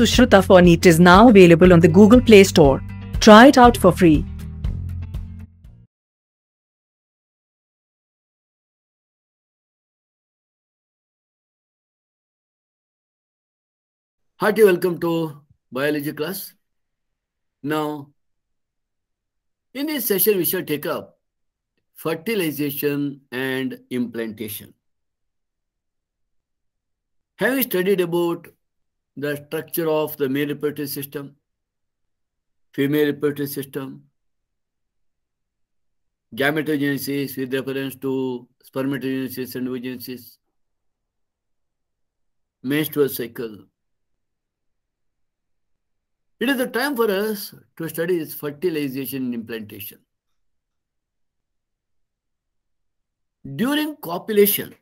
Sushruta Fornit is now available on the Google Play Store. Try it out for free. Hearty welcome to biology class. Now, in this session, we shall take up fertilization and implantation. Have you studied about the structure of the male reproductive system, female reproductive system, gametogenesis with reference to spermatogenesis and oogenesis, menstrual cycle. It is the time for us to study this fertilization and implantation. During copulation,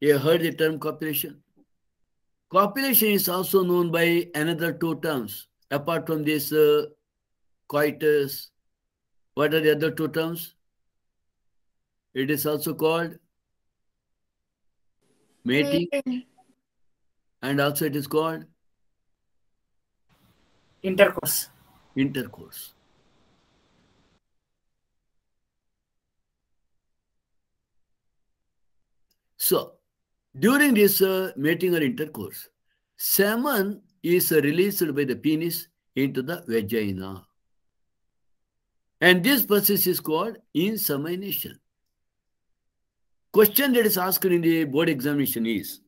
you heard the term copulation. Copulation is also known by another two terms. Apart from this uh, coitus, what are the other two terms? It is also called mating. mating. And also it is called? Intercourse. Intercourse. So, during this uh, mating or intercourse, semen is uh, released by the penis into the vagina. And this process is called insemination. Question that is asked in the board examination is,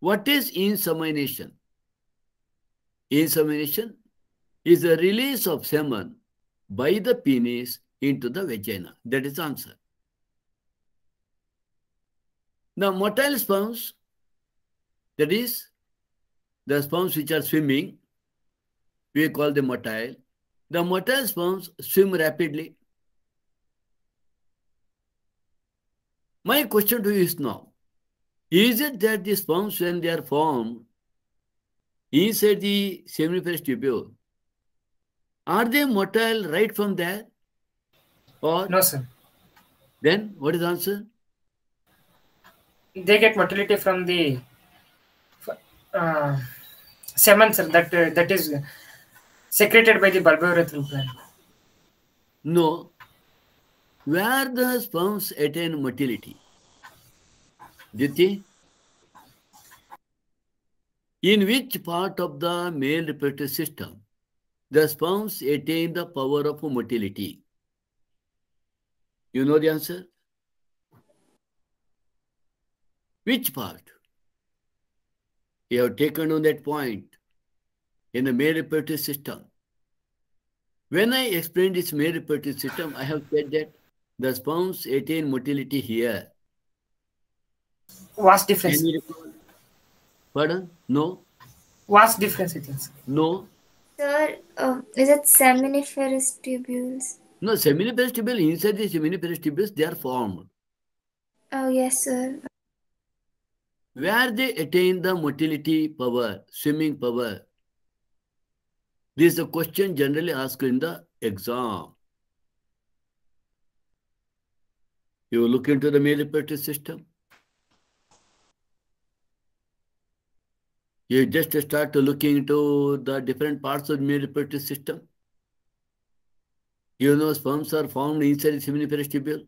what is insemination? Insemination is the release of semen by the penis into the vagina. That is the answer. Now, motile sperms, that is, the sperms which are swimming, we call them motile. The motile sperms swim rapidly. My question to you is now, is it that the sperms, when they are formed inside the seminiferous tubule, are they motile right from there? Or no, sir. Then what is the answer? they get motility from the uh, semen, sir, that uh, that is secreted by the bulbourethral gland. No. Where the sperms attain motility? Diti? In which part of the male reproductive system the sperms attain the power of motility? You know the answer? Which part? You have taken on that point in the meritocratic system. When I explained this meritocratic system, I have said that the sperms attain motility here. What's difference? Pardon? No. What's difference it is? No. Sir, um, is it seminiferous tubules? No, seminiferous tubules, inside the seminiferous tubules, they are formed. Oh, yes, sir where they attain the motility power, swimming power. This is a question generally asked in the exam. You look into the male reproductive system. You just start looking into the different parts of male reproductive system. You know, sperms are formed inside the seminiferous tubule.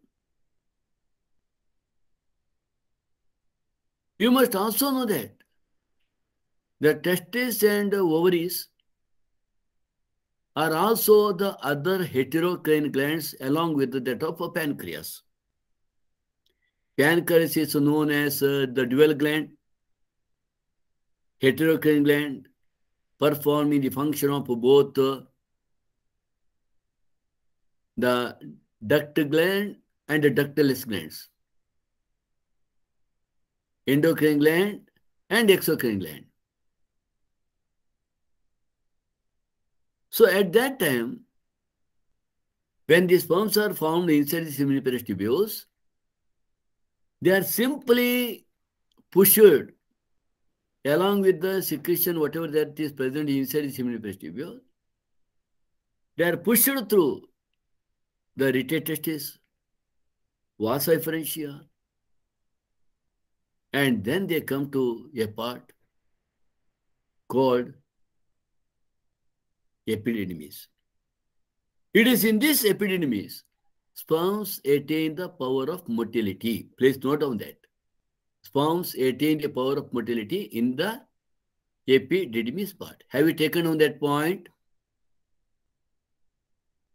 You must also know that the testes and ovaries are also the other heterocrine glands along with that of a pancreas. Pancreas is known as uh, the dual gland. Heterocrine gland performing the function of both uh, the duct gland and the ductless glands endocrine gland and exocrine gland. So at that time, when the sperms are found inside the seminiferous tubules, they are simply pushed along with the secretion, whatever that is present inside the seminiferous tubule. They are pushed through the retated testis, vasa and then they come to a part called epididymis. It is in this epididymis sperms attain the power of motility. Please note on that. Sperms attain the power of motility in the epididymis part. Have you taken on that point?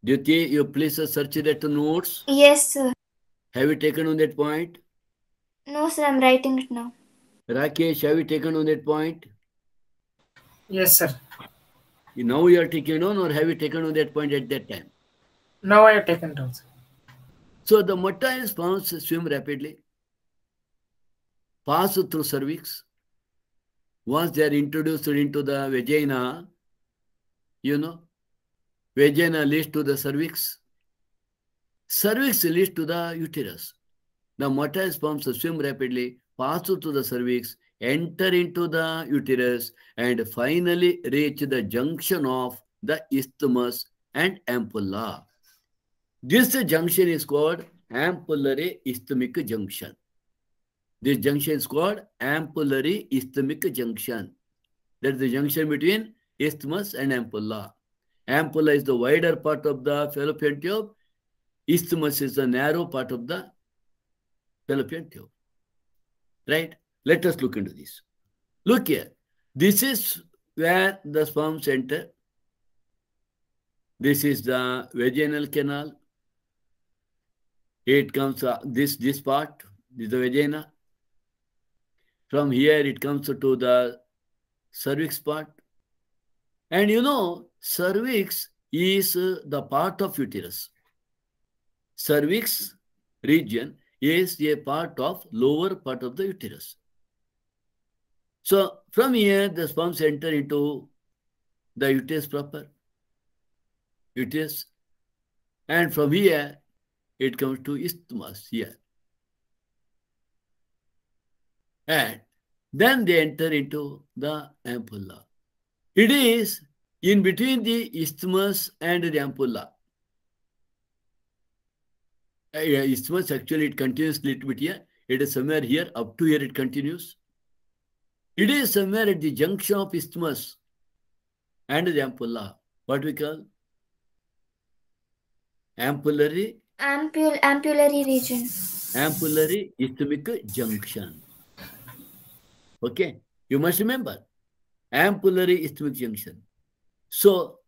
Do you please search that notes? Yes, sir. Have you taken on that point? No, sir, I'm writing it now. Rakesh, have you taken on that point? Yes, sir. You now you are taking on, or have you taken on that point at that time? Now I have taken down. Sir. So the motile to swim rapidly, pass through cervix. Once they are introduced into the vagina, you know, vagina leads to the cervix. Cervix leads to the uterus. The motile sperm swim rapidly, pass through the cervix, enter into the uterus, and finally reach the junction of the isthmus and ampulla. This junction is called ampullary isthmic junction. This junction is called ampullary isthmic junction. That's the junction between isthmus and ampulla. Ampulla is the wider part of the fallopian tube. Isthmus is the narrow part of the Pelopentio. Right? Let us look into this. Look here. This is where the sperm center. This is the vaginal canal. It comes uh, this this part, this is the vagina. From here it comes to the cervix part. And you know, cervix is uh, the part of uterus. Cervix region is a part of lower part of the uterus. So from here, the sperms enter into the uterus proper, uterus. And from here, it comes to isthmus here. And then they enter into the ampulla. It is in between the isthmus and the ampulla uh, it actually it continues a little bit here. It is somewhere here, up to here it continues. It is somewhere at the junction of isthmus and the ampulla. What we call? Ampullary? Ampul ampullary region. Ampullary isthmic junction. Okay. You must remember. Ampullary isthmic junction. So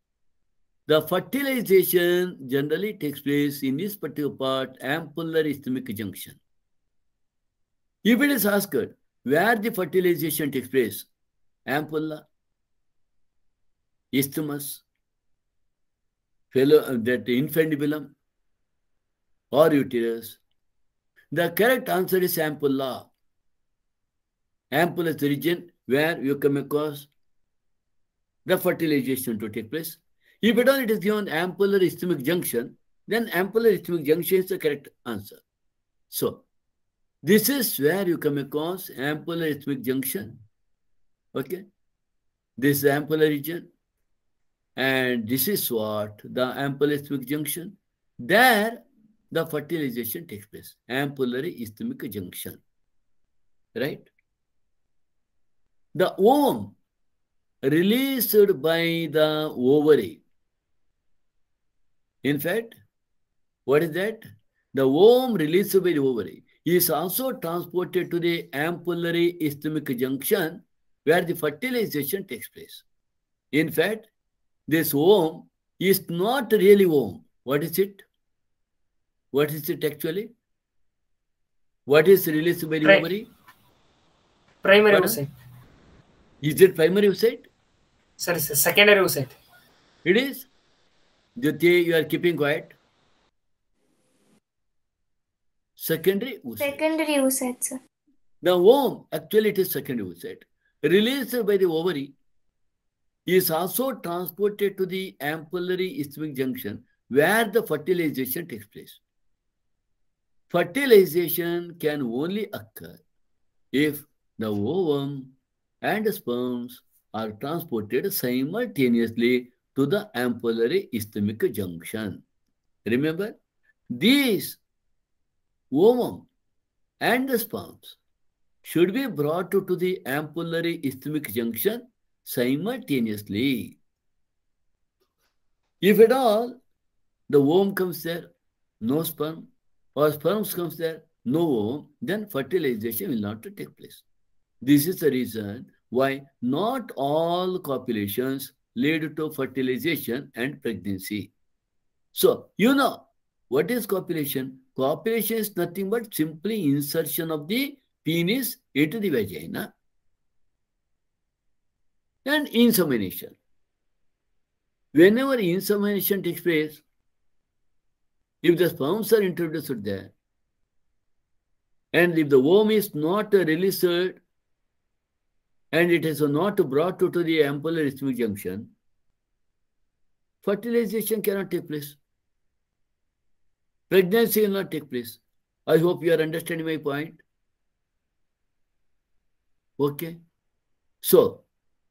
the fertilization generally takes place in this particular part, ampullary isthmic junction. If it is asked where the fertilization takes place, ampulla, isthmus, fellow, uh, that infundibulum, or uterus, the correct answer is ampulla. Ampulla is the region where you come across the fertilization to take place. If at all it is given ampullary isthmic junction, then ampullary isthmic junction is the correct answer. So, this is where you come across ampullary isthmic junction. Okay. This is ampular region. And this is what? The ampullary isthmic junction. There, the fertilization takes place. Ampullary isthmic junction. Right? The ovum released by the ovary in fact, what is that? The worm released by the ovary is also transported to the ampullary isthmic junction where the fertilization takes place. In fact, this worm is not really worm. What is it? What is it actually? What is released by the Pri ovary? Primary oocyte. Is it primary oocyte? Sir, it's secondary oocyte. It is? Jyoti, you are keeping quiet. Secondary Secondary oocyte. sir. The womb, actually it is secondary oocyte Released by the ovary is also transported to the ampullary isthmic junction where the fertilization takes place. Fertilization can only occur if the ovum and the sperms are transported simultaneously to the ampullary isthmic junction. Remember, these ovum and the sperms should be brought to, to the ampullary isthmic junction simultaneously. If at all, the ovum comes there, no sperm, or sperms comes there, no ovum, then fertilization will not take place. This is the reason why not all copulations lead to fertilization and pregnancy. So, you know, what is copulation? Copulation is nothing but simply insertion of the penis into the vagina and insemination. Whenever insemination takes place, if the sperms are introduced there, and if the womb is not released and it is not brought to, to the ampullary isthmic junction, fertilization cannot take place. Pregnancy will not take place. I hope you are understanding my point. Okay. So,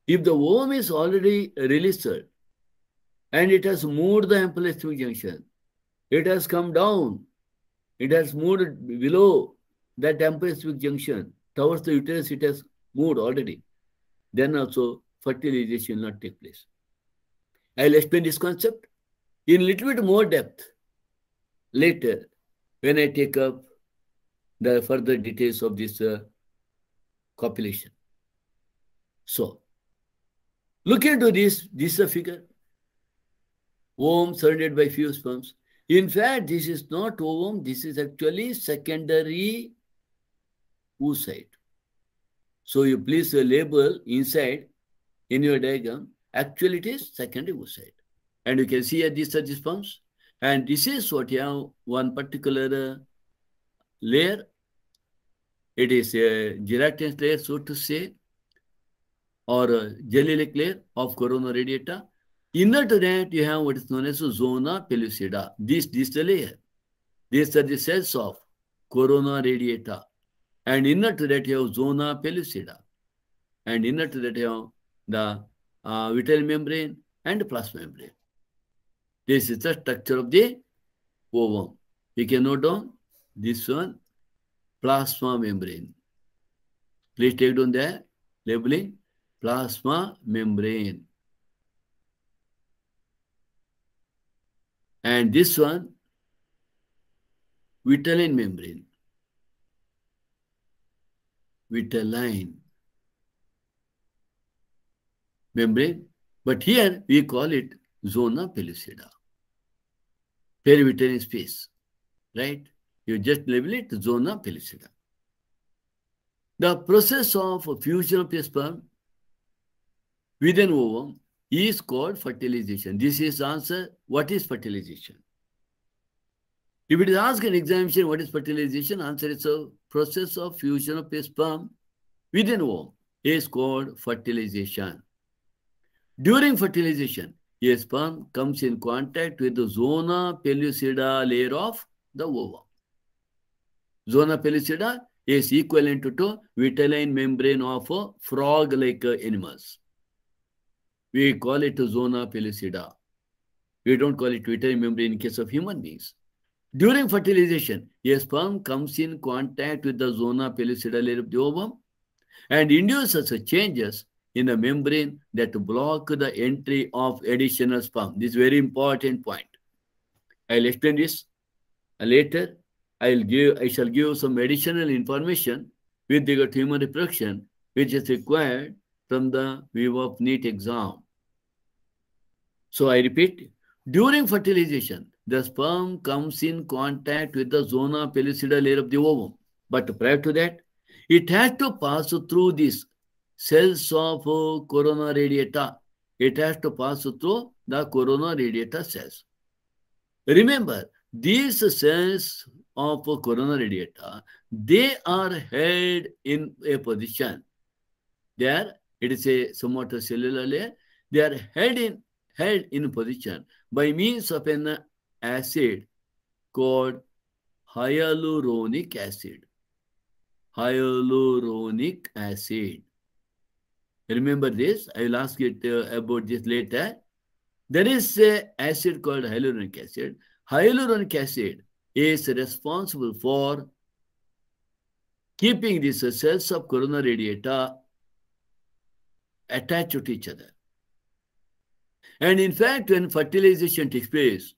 if the worm is already released and it has moved the ampullary isthmic junction, it has come down, it has moved below that ampullary isthmic junction towards the uterus, it has mood already, then also fertilization will not take place. I will explain this concept in a little bit more depth later when I take up the further details of this uh, copulation. So, look into this. This is uh, a figure. Ovum surrounded by few sperms. In fact, this is not ovum. This is actually secondary oocyte. So you place a label inside in your diagram. Actually, it is secondary oocyte. And you can see at these are these forms. And this is what you have one particular uh, layer. It is a gelatinous layer, so to say, or a jelly-like layer of corona radiata. Inner to that, you have what is known as a zona pellucida. This, this is the layer. These are the cells of corona radiata. And inner to that you have zona pellucida. And inner to that you have the uh, vital membrane and plasma membrane. This is the structure of the ovum. You can note down this one, plasma membrane. Please take down there, labeling plasma membrane. And this one, vitellin membrane. With a line membrane, but here we call it zona pellucida. Perivitelline space, right? You just label it zona pellucida. The process of fusion of a sperm with an ovum is called fertilization. This is answer, what is fertilization? If it is asked in examination, what is fertilization? Answer is a process of fusion of a sperm within ovum is called fertilization. During fertilization, a sperm comes in contact with the zona pellucida layer of the ovum. Zona pellucida is equivalent to vitelline membrane of a frog-like animals. We call it zona pellucida. We don't call it vitelline membrane in case of human beings. During fertilization, a sperm comes in contact with the zona pellucidal of the ovum and induces changes in the membrane that block the entry of additional sperm. This is very important point. I'll explain this later. I'll give, I shall give some additional information with regard to human reproduction, which is required from the view of neat exam. So I repeat, during fertilization, the sperm comes in contact with the zona pellucida layer of the ovum. But prior to that, it has to pass through these cells of uh, corona radiata. It has to pass through the corona radiata cells. Remember, these cells of corona radiata, they are held in a position. There, it is a somewhat cellular layer. They are held in held in position by means of an acid called hyaluronic acid. Hyaluronic acid. Remember this? I will ask it uh, about this later. There is an acid called hyaluronic acid. Hyaluronic acid is responsible for keeping these cells of corona radiata attached to each other. And in fact, when fertilization takes place,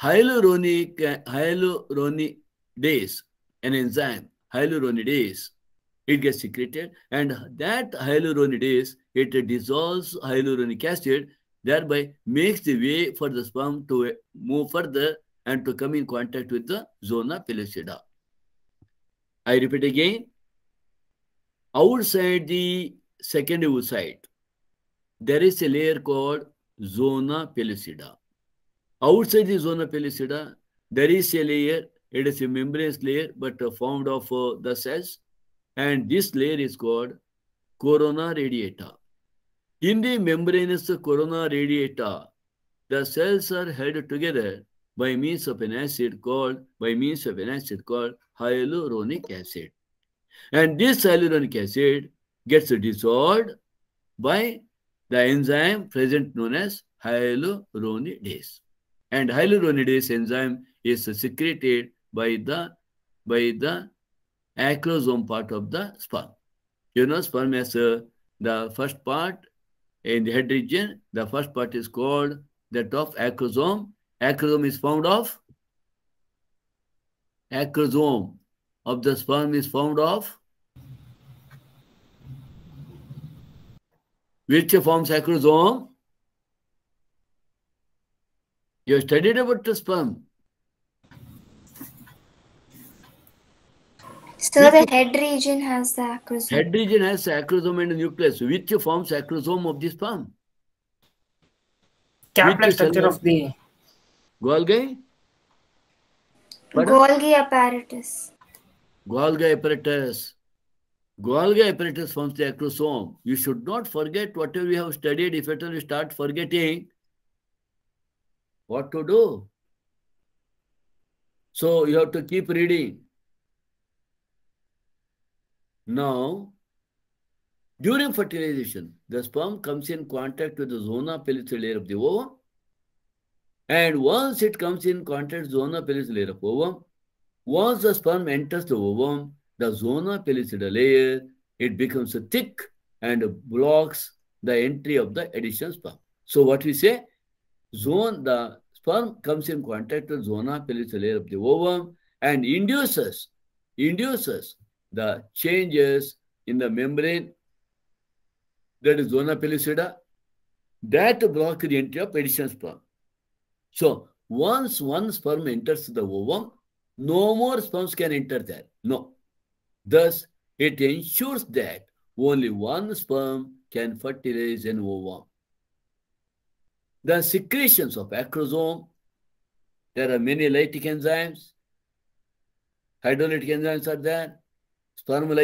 hyaluronic uh, hyaluronidase, an enzyme, hyaluronidase, it gets secreted and that hyaluronidase, it dissolves hyaluronic acid, thereby makes the way for the sperm to uh, move further and to come in contact with the zona pellucida. I repeat again, outside the second oocyte, there is a layer called zona pellucida. Outside the zona pellucida, there is a layer, it is a membranous layer, but formed of uh, the cells. And this layer is called corona radiata. In the membranous corona radiata, the cells are held together by means of an acid called by means of an acid called hyaluronic acid. And this hyaluronic acid gets dissolved by the enzyme present known as hyaluronidase. And hyaluronidase enzyme is secreted by the by the acrosome part of the sperm. You know, sperm has uh, the first part in the head region. The first part is called that of acrosome. Acrosome is found of acrosome of the sperm is found of which forms acrosome you have studied about the sperm. So the head region has the acrosome. Head region has acrosome and nucleus, which forms acrosome of the sperm. Capital structure of the Golgi. Golgi apparatus. Golgi apparatus. Golgi apparatus forms the acrosome. You should not forget whatever we have studied. If at all you start forgetting, what to do. So you have to keep reading. Now, during fertilization, the sperm comes in contact with the zona pellucid layer of the ovum. And once it comes in contact zona pellucid layer of ovum, once the sperm enters the ovum, the zona pellucida layer, it becomes thick and blocks the entry of the additional sperm. So what we say, zone, the sperm comes in contact with zona layer of the ovum and induces, induces the changes in the membrane, that is zona pellucida, that block the entry of additional sperm. So once one sperm enters the ovum, no more sperms can enter there. No. Thus, it ensures that only one sperm can fertilize an ovum. The secretions of acrosome, there are many lytic enzymes, hydrolytic enzymes are there, sperm are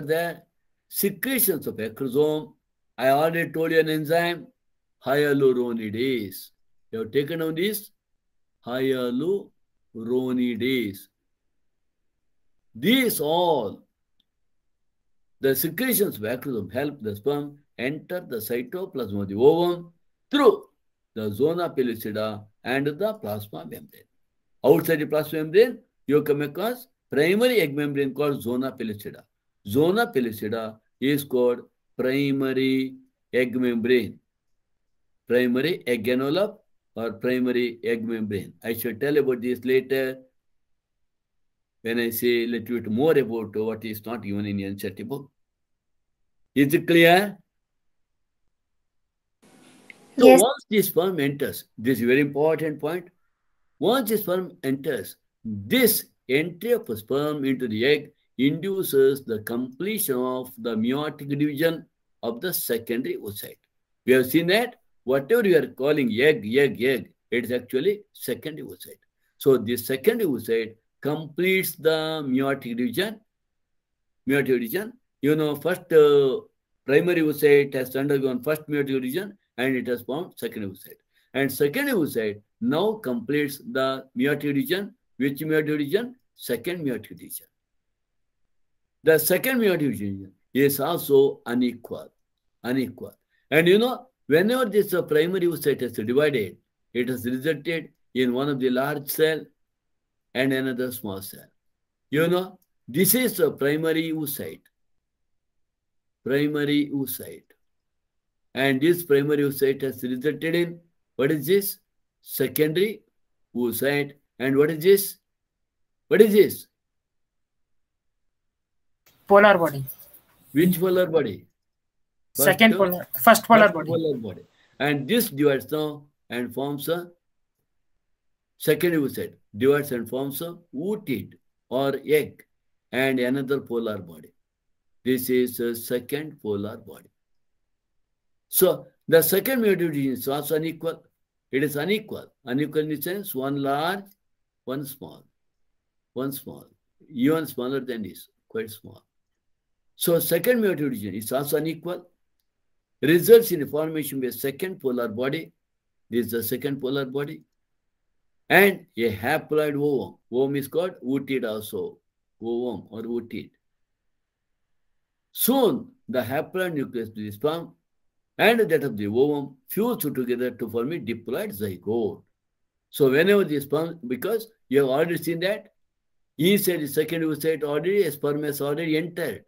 there, secretions of acrosome. I already told you an enzyme, hyaluronidase. You have taken on this hyaluronidase. These all, the secretions of acrosome help the sperm enter the cytoplasm of the ovum through the zona pellucida, and the plasma membrane. Outside the plasma membrane, you come across primary egg membrane called zona pellucida. Zona pellucida is called primary egg membrane. Primary egg envelope or primary egg membrane. I shall tell about this later when I say a little bit more about what is not even in the NCERT book. Is it clear? So yes. once the sperm enters, this is very important point. Once the sperm enters, this entry of the sperm into the egg induces the completion of the meiotic division of the secondary oocyte. We have seen that whatever you are calling egg, egg, egg, it is actually secondary oocyte. So the secondary oocyte completes the meiotic division. Meiotic division, you know, first uh, primary oocyte has undergone first meiotic division and it has formed second oocyte. And second oocyte now completes the meiotic region, Which meiotic region Second meiotic region. The second meiotic region is also unequal. Unequal. And you know, whenever this primary oocyte is divided, it has resulted in one of the large cell and another small cell. You know, this is a primary oocyte. Primary oocyte. And this primary oocyte has resulted in what is this? Secondary oocyte. And what is this? What is this? Polar body. Which polar body? First Second term, polar, first polar first body. Polar body. And this divides now and forms a secondary oocyte, divides and forms a ooted or egg and another polar body. This is a second polar body. So the second motive division is also unequal. It is unequal. Unequal in the sense one large, one small. One small. Even smaller than this. Quite small. So second motive division is also unequal. Results in the formation of a second polar body. This is the second polar body. And a haploid ovum. Ovum is called wootid also. Ovum or wootid. Soon, the haploid nucleus is formed and that of the ovum fused together to form a diploid zygote. So whenever the sperm, because you have already seen that, inside the second oocyte already a sperm has already entered.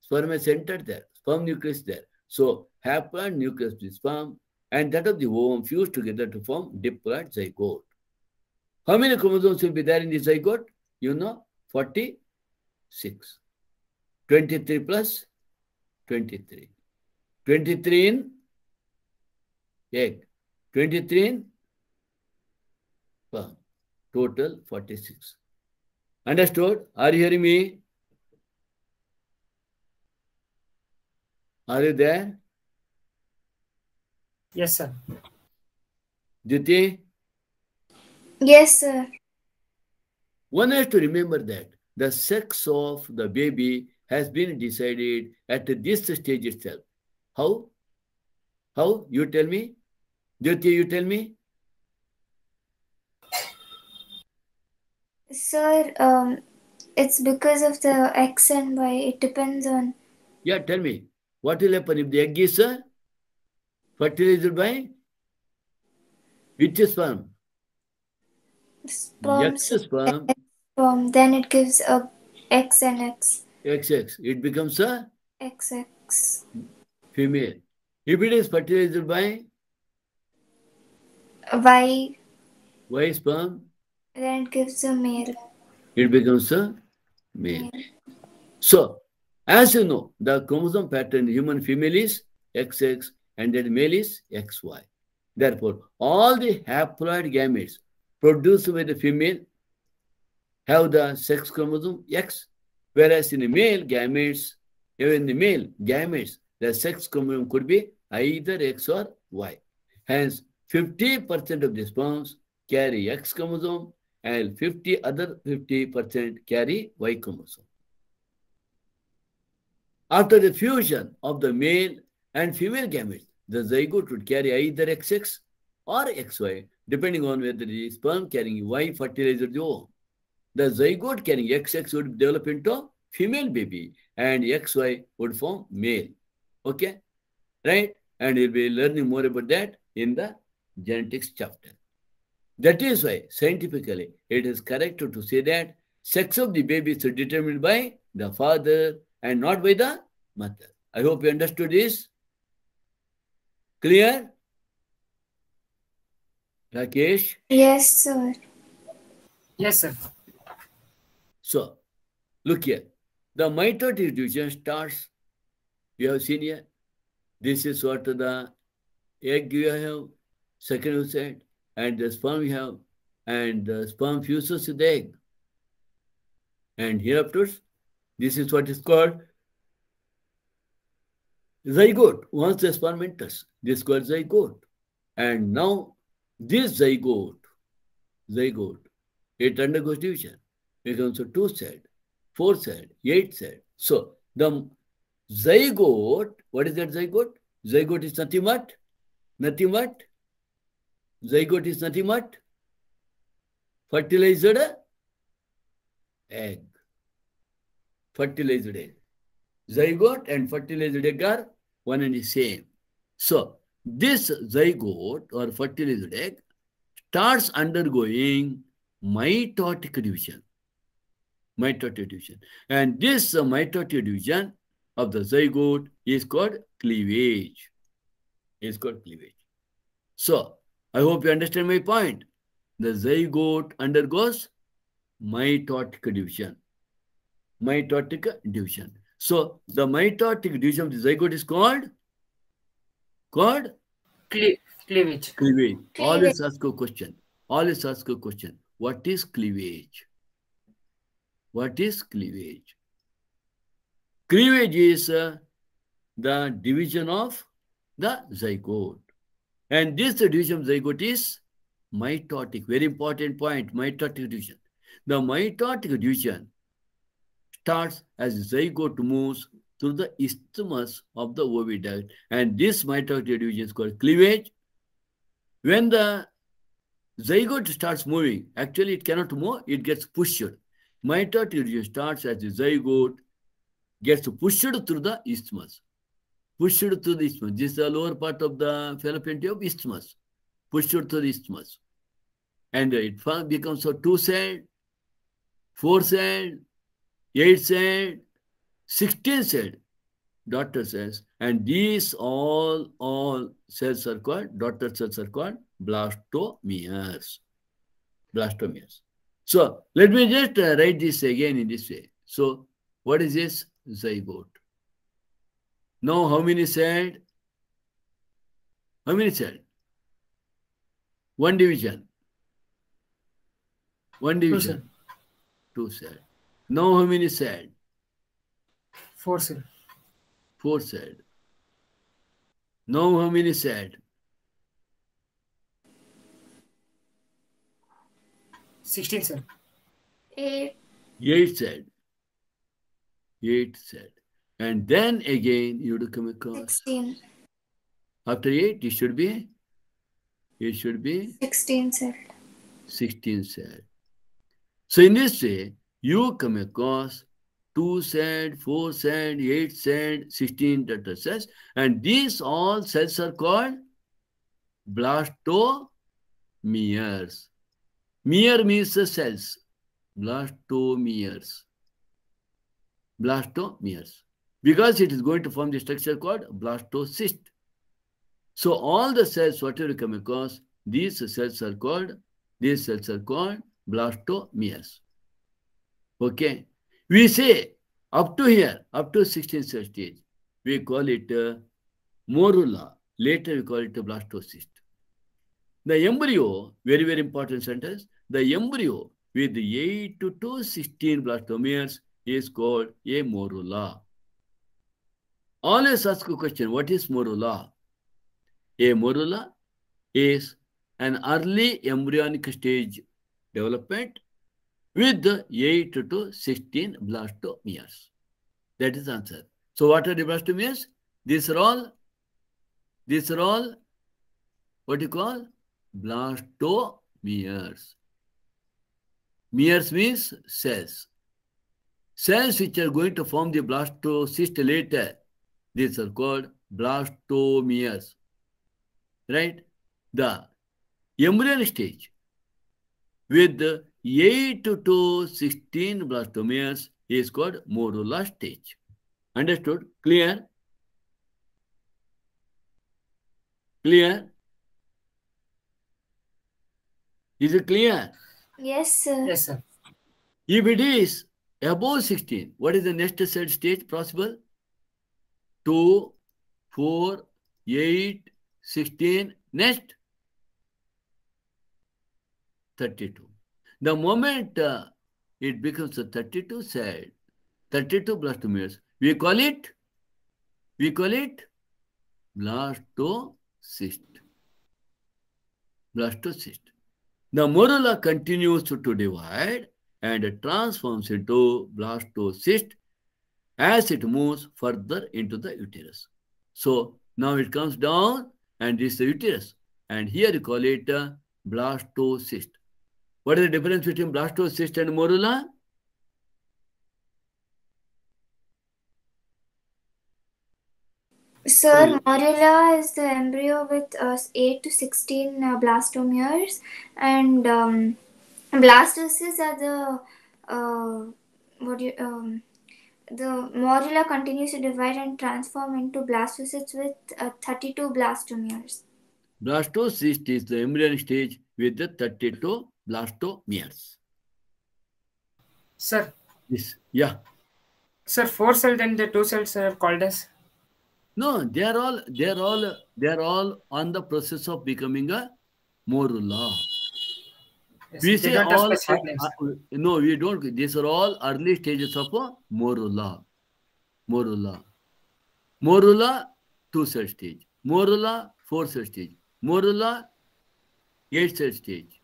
Sperm has entered there, sperm nucleus there. So haploid nucleus the sperm and that of the ovum fused together to form diploid zygote. How many chromosomes will be there in the zygote? You know, 46. 23 plus 23. 23 egg, 23 sperm, total 46. Understood? Are you hearing me? Are you there? Yes, sir. Diti? Yes, sir. One has to remember that the sex of the baby has been decided at this stage itself. How? How? You tell me? Jyoti, you tell me? Sir, um, it's because of the X and Y. It depends on. Yeah, tell me. What will happen if the egg is uh, fertilized by? Which is sperm? Sperm. sperm. sperm. Then it gives a X and X. XX. It becomes a? XX female. If it is fertilized by? By? By sperm? Then it gives a male. It becomes a male. male. So, as you know, the chromosome pattern human female is XX and then male is XY. Therefore, all the haploid gametes produced by the female have the sex chromosome X, whereas in the male gametes, even the male gametes the sex chromosome could be either X or Y. Hence, 50% of the sperms carry X chromosome and 50 other 50% carry Y chromosome. After the fusion of the male and female gametes, the zygote would carry either XX or XY, depending on whether the sperm carrying Y fertilizes the ovum. The zygote carrying XX would develop into female baby and XY would form male. Okay? Right? And you'll be learning more about that in the genetics chapter. That is why, scientifically, it is correct to say that sex of the baby is determined by the father and not by the mother. I hope you understood this. Clear? Rakesh? Yes, sir. Yes, sir. So, look here. The mitotic division starts you have seen here? This is what the egg you have, second said, and the sperm you have, and the sperm fuses with the egg. And hereafter, this is what is called zygote. Once the sperm enters, this is called zygote. And now, this zygote, zygote, it undergoes division. It becomes a 2 cell 4 cell 8 cell So, the Zygote, what is that zygote? Zygote is nothing but, nothing but, zygote is nothing but, fertilized egg. Fertilized egg. Zygote and fertilized egg are one and the same. So, this zygote or fertilized egg starts undergoing mitotic division. Mitotic division. And this uh, mitotic division of the zygote is called cleavage. Is called cleavage. So, I hope you understand my point. The zygote undergoes mitotic division. Mitotic division. So, the mitotic division of the zygote is called? Called? Cle cleavage. Cleavage. Always ask a question. Always ask a question. What is cleavage? What is cleavage? Cleavage is uh, the division of the zygote. And this division of zygote is mitotic. Very important point, mitotic division. The mitotic division starts as zygote moves through the isthmus of the oviduct. And this mitotic division is called cleavage. When the zygote starts moving, actually it cannot move, it gets pushed. Mitotic division starts as the zygote gets pushed through the isthmus. Pushed through the isthmus. This is the lower part of the fallopian tube isthmus. Pushed through the isthmus. And it becomes a two cell, four cell, eight cell, 16 cell, daughter cells. And these all, all cells are called, daughter cells are called blastomeres. Blastomeres. So let me just uh, write this again in this way. So what is this? zygote. Now, how many said? How many said? One division. One division. Two said. Now, how many said? Four said. Four said. Now, how many said? Sixteen said. Eight. Eight said. 8 said. And then again, you would come across. 16. After 8, it should be? It should be? 16 said. 16 said. So in this way, you come across 2 said, 4 said, 8 said, 16 data cells. And these all cells are called blastomeres. Mere means the cells. Blastomeres blastomeres because it is going to form the structure called blastocyst. So all the cells, whatever you come across, these cells are called, these cells are called blastomeres. Okay. We say up to here, up to 16th cell stage, we call it uh, morula. Later we call it a blastocyst. The embryo, very, very important sentence, the embryo with 8 to 16 blastomeres is called a morula. Always ask a question, what is morula? A morula is an early embryonic stage development with 8 to 16 blastomeres. That is answer. So what are the blastomeres? These are all, these are all, what you call? Blastomeres. Meres means cells cells which are going to form the blastocyst later, these are called blastomeres. Right? The embryonic stage with 8 to 16 blastomeres is called morula stage. Understood? Clear? Clear? Is it clear? Yes, sir. Yes, sir. If it is, above 16. What is the next cell stage possible? 2, 4, 8, 16, next 32. The moment uh, it becomes a 32 cell, 32 blastomeres, we call it, we call it blastocyst. Blastocyst. The morula continues to divide and transforms into blastocyst as it moves further into the uterus. So now it comes down and this is the uterus. And here you call it blastocyst. What is the difference between blastocyst and morula? Sir, morula is the embryo with uh, 8 to 16 uh, blastomeres and um, blastocysts are the uh, what do you, um, the morula continues to divide and transform into blastocysts with uh, 32 blastomeres. Blastocyst is the embryonic stage with the 32 blastomeres. Sir. Yes. Yeah. Sir, four cells and the two cells are called as. No, they are all they are all they are all on the process of becoming a morula we say all, uh, no, we don't. These are all early stages of a morula. Morula. Morula, two cell stage. Morula, four cell stage. Morula, eight cell stage.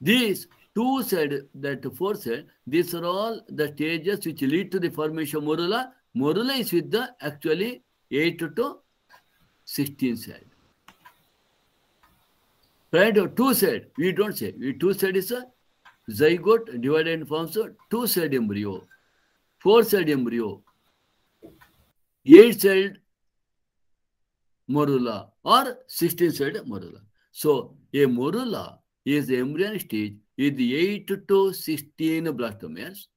These two cell, that four cell, these are all the stages which lead to the formation of morula. Morula is with the actually 8 to 16 cell. Right? Two said. We don't say. We two said is a zygote divided and forms a two said embryo, four said embryo, eight cell morula or 16 said morula. So a morula is the embryonic stage is 8 to 16 blastomeres.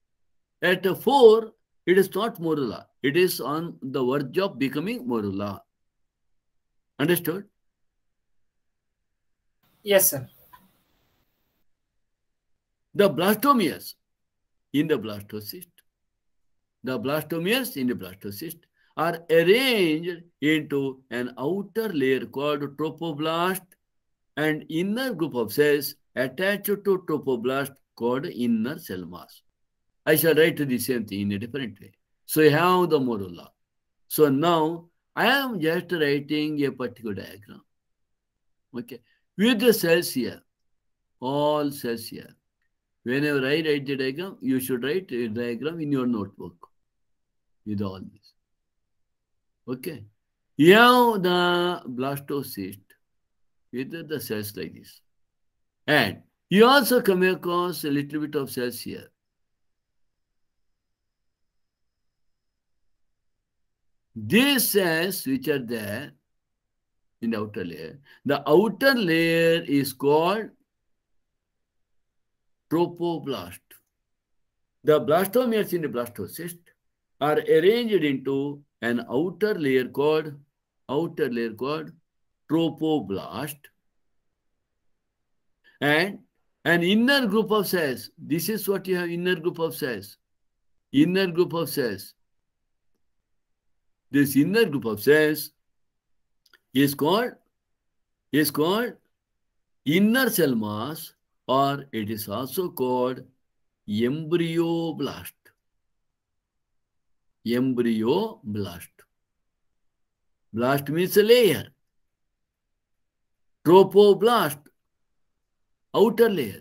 At 4, it is not morula. It is on the verge of becoming morula. Understood? Yes, sir. The blastomeres in the blastocyst. The blastomeres in the blastocyst are arranged into an outer layer called tropoblast, and inner group of cells attached to tropoblast called inner cell mass. I shall write the same thing in a different way. So you have the morula? So now I am just writing a particular diagram. Okay with the cells here, all cells here. Whenever I write the diagram, you should write a diagram in your notebook with all this. Okay. Here the blastocyst with the cells like this. And you also come across a little bit of cells here. These cells which are there in the outer layer. The outer layer is called tropoblast. The blastomeres in the blastocyst are arranged into an outer layer called outer layer called tropoblast and an inner group of cells. This is what you have inner group of cells. Inner group of cells. This inner group of cells is called is called inner cell mass or it is also called embryoblast. Embryoblast. Blast means a layer. Tropoblast, outer layer.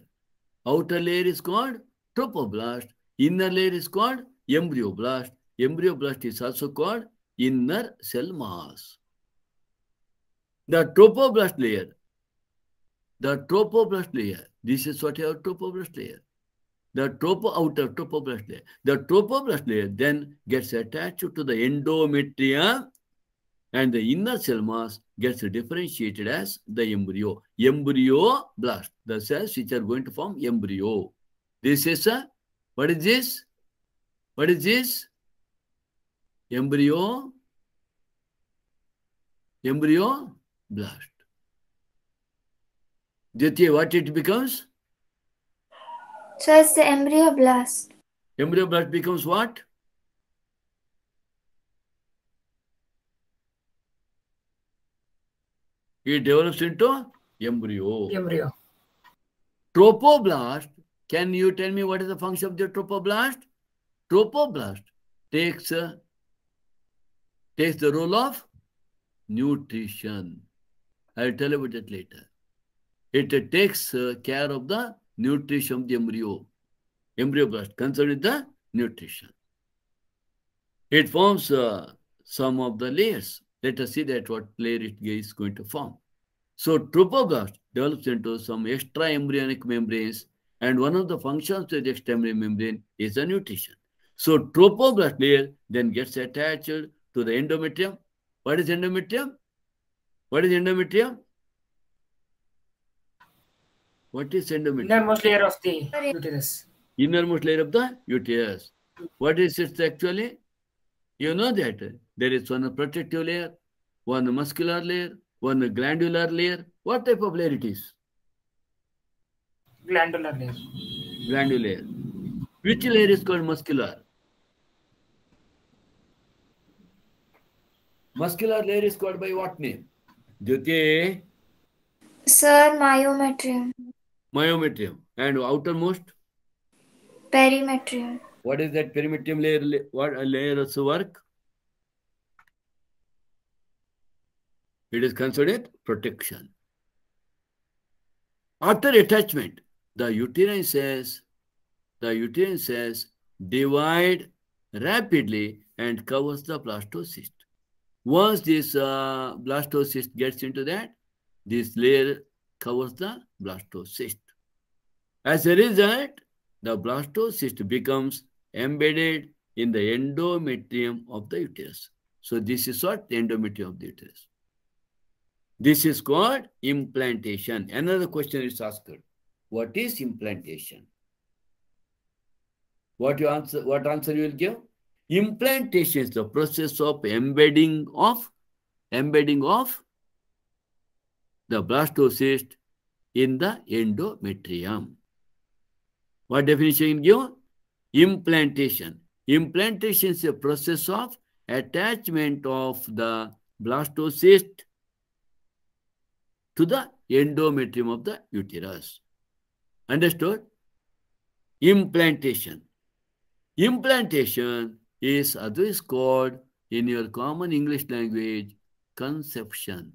Outer layer is called tropoblast. Inner layer is called embryoblast. Embryoblast is also called inner cell mass. The tropoblast layer. The tropoblast layer. This is what your tropoblast layer. The tropo outer tropoblast layer. The tropoblast layer then gets attached to the endometrium and the inner cell mass gets differentiated as the embryo. Embryo blast, the cells which are going to form embryo. This is a, what is this? What is this? Embryo, embryo Blast. Diti, what it becomes? So it's the embryo blast. Embryo blast becomes what? It develops into embryo. Embryo. Tropoblast. Can you tell me what is the function of the tropoblast? Tropoblast takes uh, takes the role of nutrition. I'll tell you about it later. It uh, takes uh, care of the nutrition of the embryo. Embryo blast concerned with the nutrition. It forms uh, some of the layers. Let us see that what layer it is going to form. So tropoblast develops into some extra embryonic membranes and one of the functions of the extra membrane is the nutrition. So tropoblast layer then gets attached to the endometrium. What is endometrium? What is endometrium? What is endometrium? Innermost layer of the uterus. Innermost layer of the uterus. What is it actually? You know that there is one protective layer, one muscular layer, one glandular layer. What type of layer it is? Glandular layer. Glandular. Which layer is called muscular? Muscular layer is called by what name? Jyoti? Sir, myometrium. Myometrium. And outermost? Perimetrium. What is that perimetrium layer? What uh, layer of work? It is considered protection. After attachment, the uterine says, the uterine says, divide rapidly and covers the blastocyst. Once this uh, blastocyst gets into that, this layer covers the blastocyst. As a result, the blastocyst becomes embedded in the endometrium of the uterus. So this is what? The endometrium of the uterus. This is called implantation. Another question is asked. What is implantation? What you answer? What answer you will give? Implantation is the process of embedding of embedding of the blastocyst in the endometrium. What definition give? Implantation. Implantation is a process of attachment of the blastocyst to the endometrium of the uterus. Understood? Implantation. Implantation is otherwise called in your common English language conception.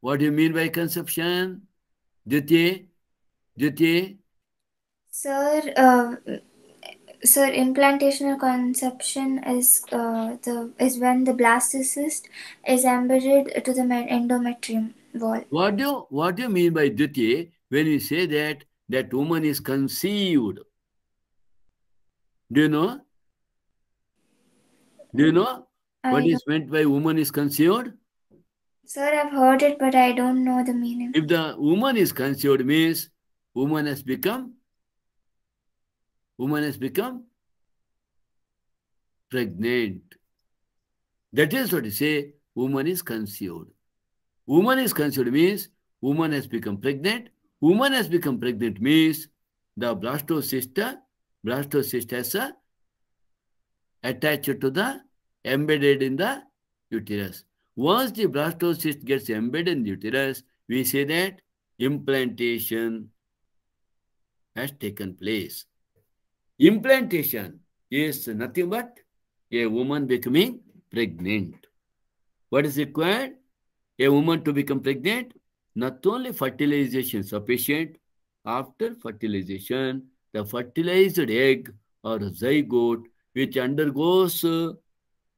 What do you mean by conception? Dutye? Dutye? Sir, uh, sir, implantational conception is uh, the is when the blastocyst is embedded to the endometrium wall. What do you, what do you mean by dutye when you say that that woman is conceived? Do you know? Do you know what is meant by woman is conceived? Sir, I've heard it, but I don't know the meaning. If the woman is conceived means woman has become woman has become pregnant. That is what you say, woman is conceived. Woman is conceived means woman has become pregnant. Woman has become pregnant means the blastocyst blastocyst as a attached to the embedded in the uterus. Once the blastocyst gets embedded in the uterus, we say that implantation has taken place. Implantation is nothing but a woman becoming pregnant. What is required? A woman to become pregnant, not only fertilization sufficient, after fertilization, the fertilized egg or zygote which undergoes uh,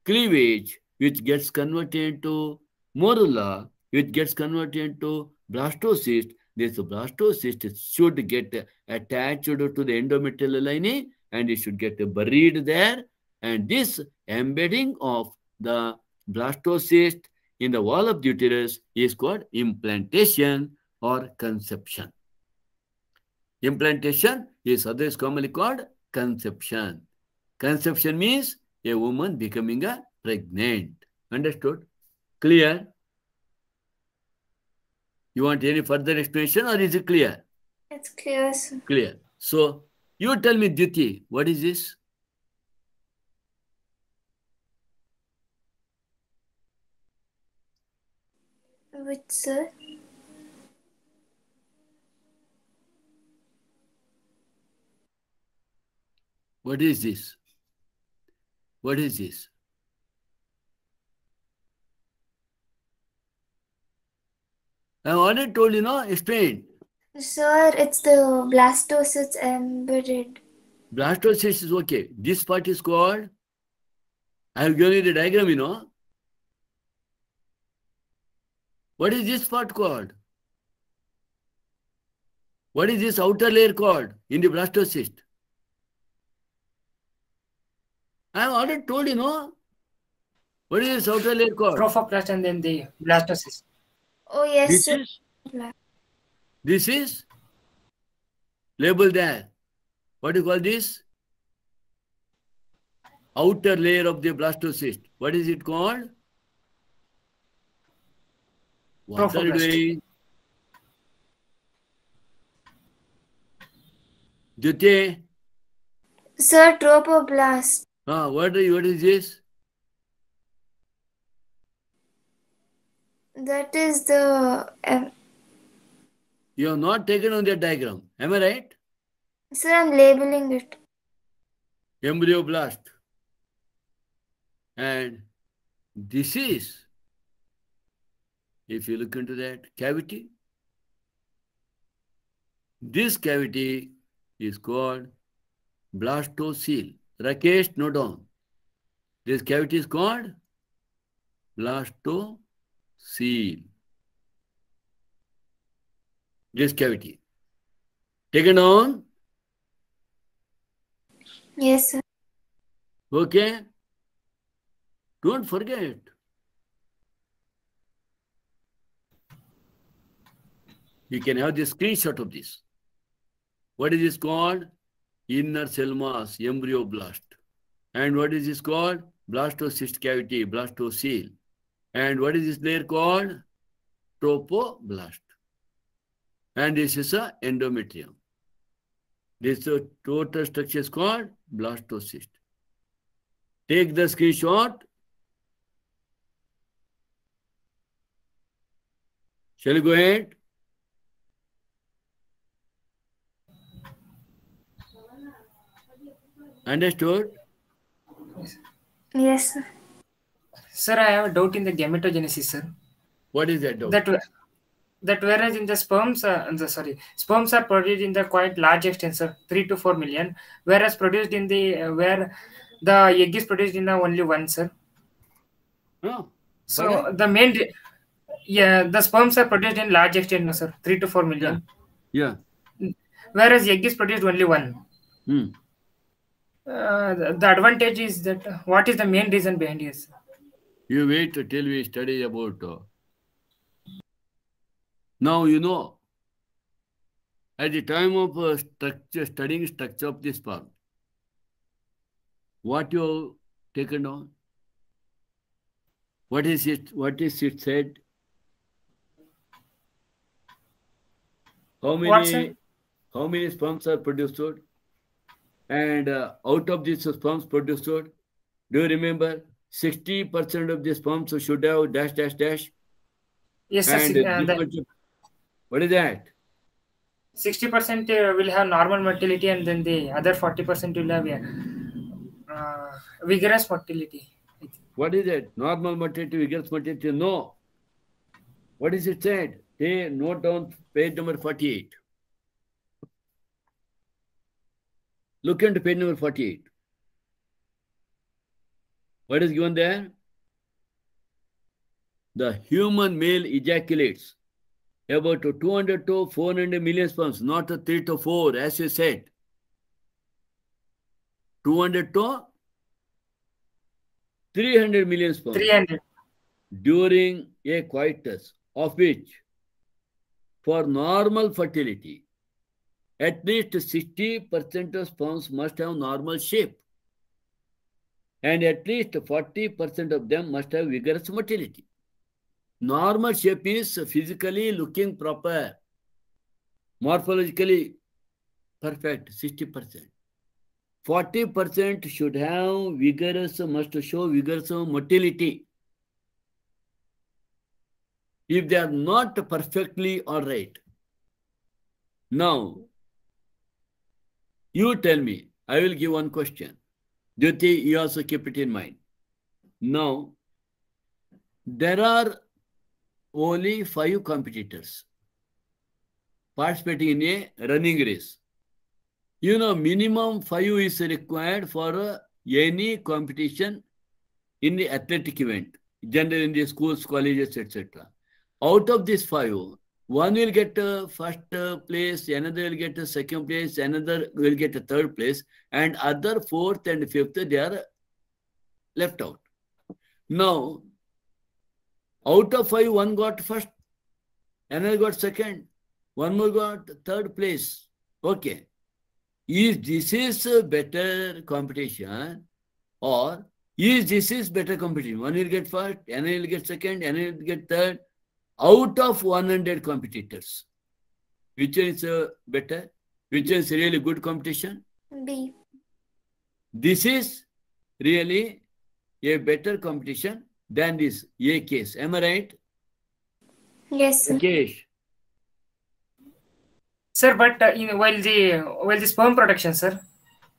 cleavage, which gets converted into morula, which gets converted into blastocyst. This blastocyst should get attached to the endometrial lining and it should get buried there. And this embedding of the blastocyst in the wall of the uterus is called implantation or conception. Implantation is otherwise commonly called conception. Conception means a woman becoming a pregnant. Understood? Clear? You want any further explanation or is it clear? It's clear, sir. Clear. So, you tell me, Duti, what is this? Which, sir? What is this? What is this? I already told you, It's Explain. Sir, it's the blastocyst embedded. Blastocyst is okay. This part is called, I have given you the diagram, you know. What is this part called? What is this outer layer called in the blastocyst? I have already told you, no? What is this outer layer called? Trophoplast and then the blastocyst. Oh, yes, this sir. Is, this is labeled there. What do you call this? Outer layer of the blastocyst. What is it called? What are you doing? Jyoti? Sir, trophoblast. Ah, what, is, what is this? That is the. Um, you have not taken on the diagram. Am I right? Sir, I'm labeling it. Embryoblast. And this is, if you look into that, cavity. This cavity is called blastocele. Rakesh Nodon. This cavity is called blastocele. This cavity. Taken on? Yes, sir. Okay. Don't forget. You can have the screenshot of this. What is this called? inner cell mass, embryoblast. And what is this called? Blastocyst cavity, blastocele. And what is this layer called? Tropoblast. And this is a endometrium. This total structure is called blastocyst. Take the screenshot. Shall we go ahead? Understood? Yes. Sir. I have a doubt in the gametogenesis, sir. What is that doubt? That, that whereas in the sperms, uh, the, sorry, sperms are produced in the quite large extent, sir, three to four million, whereas produced in the uh, where the egg is produced in the only one, sir. Oh. So okay. the main, yeah, the sperms are produced in large extent, sir, three to four million. Yeah. yeah. Whereas egg is produced only one. Hmm. Uh, the, advantage is that uh, what is the main reason behind this? You wait till we study about. Uh, now you know. At the time of structure, studying structure of this part, what you have taken on, what is it? What is it said? How many? How many sperms are produced? And uh, out of these sperms produced, do you remember 60% of the sperms should have dash, dash, dash? Yes, and uh, What is that? 60% uh, will have normal motility and then the other 40% will have uh, vigorous motility. What is it? Normal motility, vigorous motility? No. What is it said? They note down page number 48. Look into page number 48. What is given there? The human male ejaculates about 200 to 400 million sperms, not 3 to 4, as you said. 200 to 300 million sperms 300. during a coitus, of which for normal fertility, at least 60% of sperms must have normal shape. And at least 40% of them must have vigorous motility. Normal shape is physically looking proper, morphologically perfect, 60%. 40% should have vigorous, must show vigorous motility. If they are not perfectly all right. Now, you tell me. I will give one question. Jyoti, you also keep it in mind. Now, there are only five competitors participating in a running race. You know, minimum five is required for uh, any competition in the athletic event, generally in the schools, colleges, etc. Out of these five, one will get a uh, first uh, place, another will get a uh, second place, another will get a third place, and other fourth and fifth, they are left out. Now, out of five, one got first, another got second, one more got third place. Okay. is this is a better competition, or is this is better competition, one will get first, another will get second, another will get third, out of 100 competitors, which one is uh, better? Which one is really good competition? B. This is really a better competition than this A case. Am I right? Yes. Rakesh. Sir, but uh, in, while the while the sperm production, sir,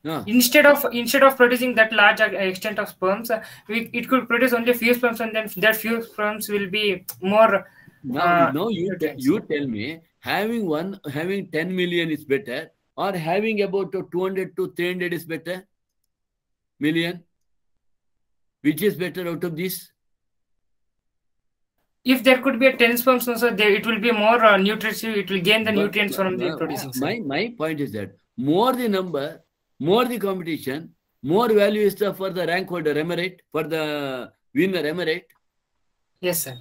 no. Instead of instead of producing that large uh, extent of sperms, uh, we, it could produce only few sperms, and then that few sperms will be more now, uh, now you, you tell me, having one, having 10 million is better or having about 200 to 300 is better? Million? Which is better out of this? If there could be a 10 sperm so it will be more uh, nutritive, it will gain the but, nutrients from uh, the producing My, my point is that more the number, more the competition, more value is there for the rank holder, emirate, for the winner, emirate. Yes, sir.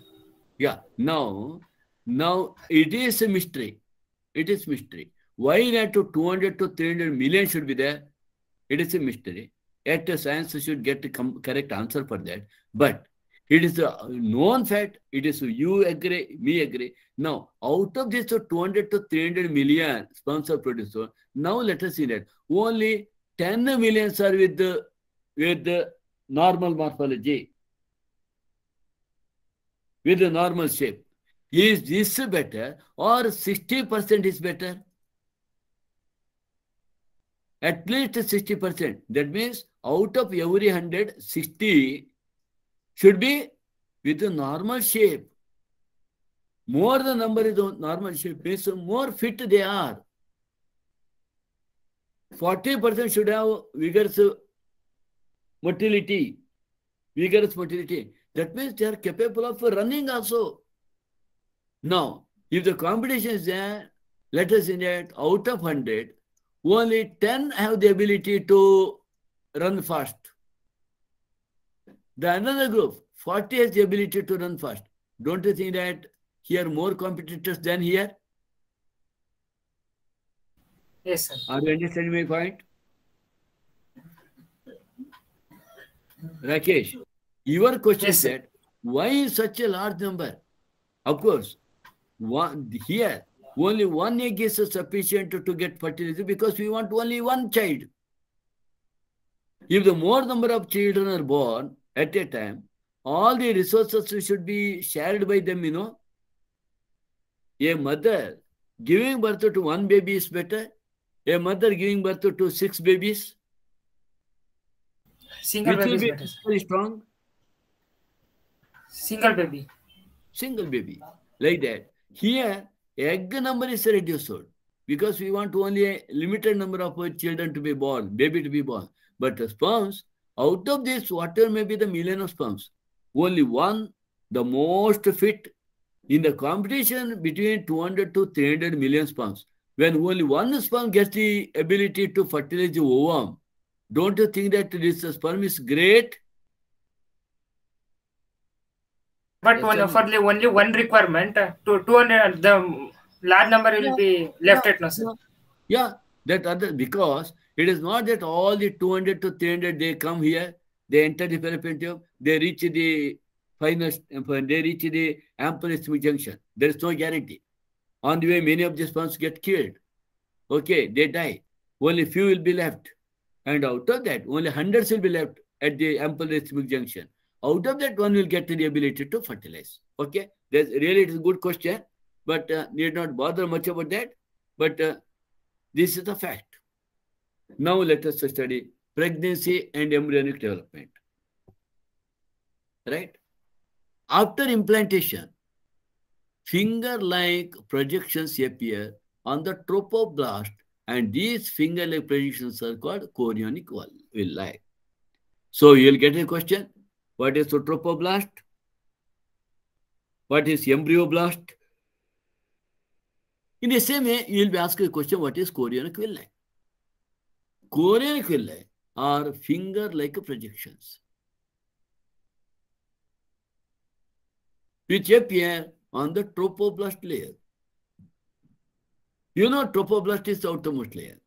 Yeah. Now, now it is a mystery. It is mystery. Why that to 200 to 300 million should be there? It is a mystery. Yet the science should get the correct answer for that. But it is a known fact. It is you agree, me agree. Now, out of this 200 to 300 million sponsor producer, now let us see that only 10 millions are with the, with the normal morphology with the normal shape. Is this better or 60% is better? At least 60%. That means out of every 100, 60 should be with the normal shape. More the number is normal shape means more fit they are. 40% should have vigorous motility, vigorous motility. That means they are capable of running also. Now, if the competition is there, let us indicate out of 100, only 10 have the ability to run fast. The another group, 40 has the ability to run fast. Don't you think that here more competitors than here? Yes, sir. Are you understanding my point? Rakesh. Your question yes, that why such a large number? Of course, one here only one egg is sufficient to, get fertility because we want only one child. If the more number of children are born at a time, all the resources should be shared by them, you know. A mother giving birth to one baby is better. A mother giving birth to six babies. Single baby is very strong. Single baby. Single baby. Like that. Here, egg number is reduced because we want only a limited number of children to be born, baby to be born. But the sperms, out of this, whatever may be the million of sperms, only one, the most fit in the competition between 200 to 300 million sperms. When only one sperm gets the ability to fertilize the ovum, don't you think that this sperm is great? But yes, one, for only one requirement, uh, to 200, uh, the large number will yeah. be left yeah. at no, sir. Yeah, that other, because it is not that all the 200 to 300, they come here, they enter the peripentium, they reach the final. Uh, they reach the Amperesmi junction. There is no guarantee. On the way, many of these ones get killed. Okay, they die. Only few will be left. And out of that, only hundreds will be left at the Amperesmi junction. Out of that, one will get the ability to fertilize. Okay, There's, really it is a good question, but uh, need not bother much about that. But uh, this is the fact. Now let us study pregnancy and embryonic development. Right? After implantation, finger-like projections appear on the tropoblast and these finger-like projections are called chorionic villi. So you'll get a question, what is tropoblast What is embryoblast? In the same way, you will be asked a question, what is chorionequillae? Chorionequillae are finger-like projections which appear on the tropoblast layer. You know tropoblast is the outermost layer.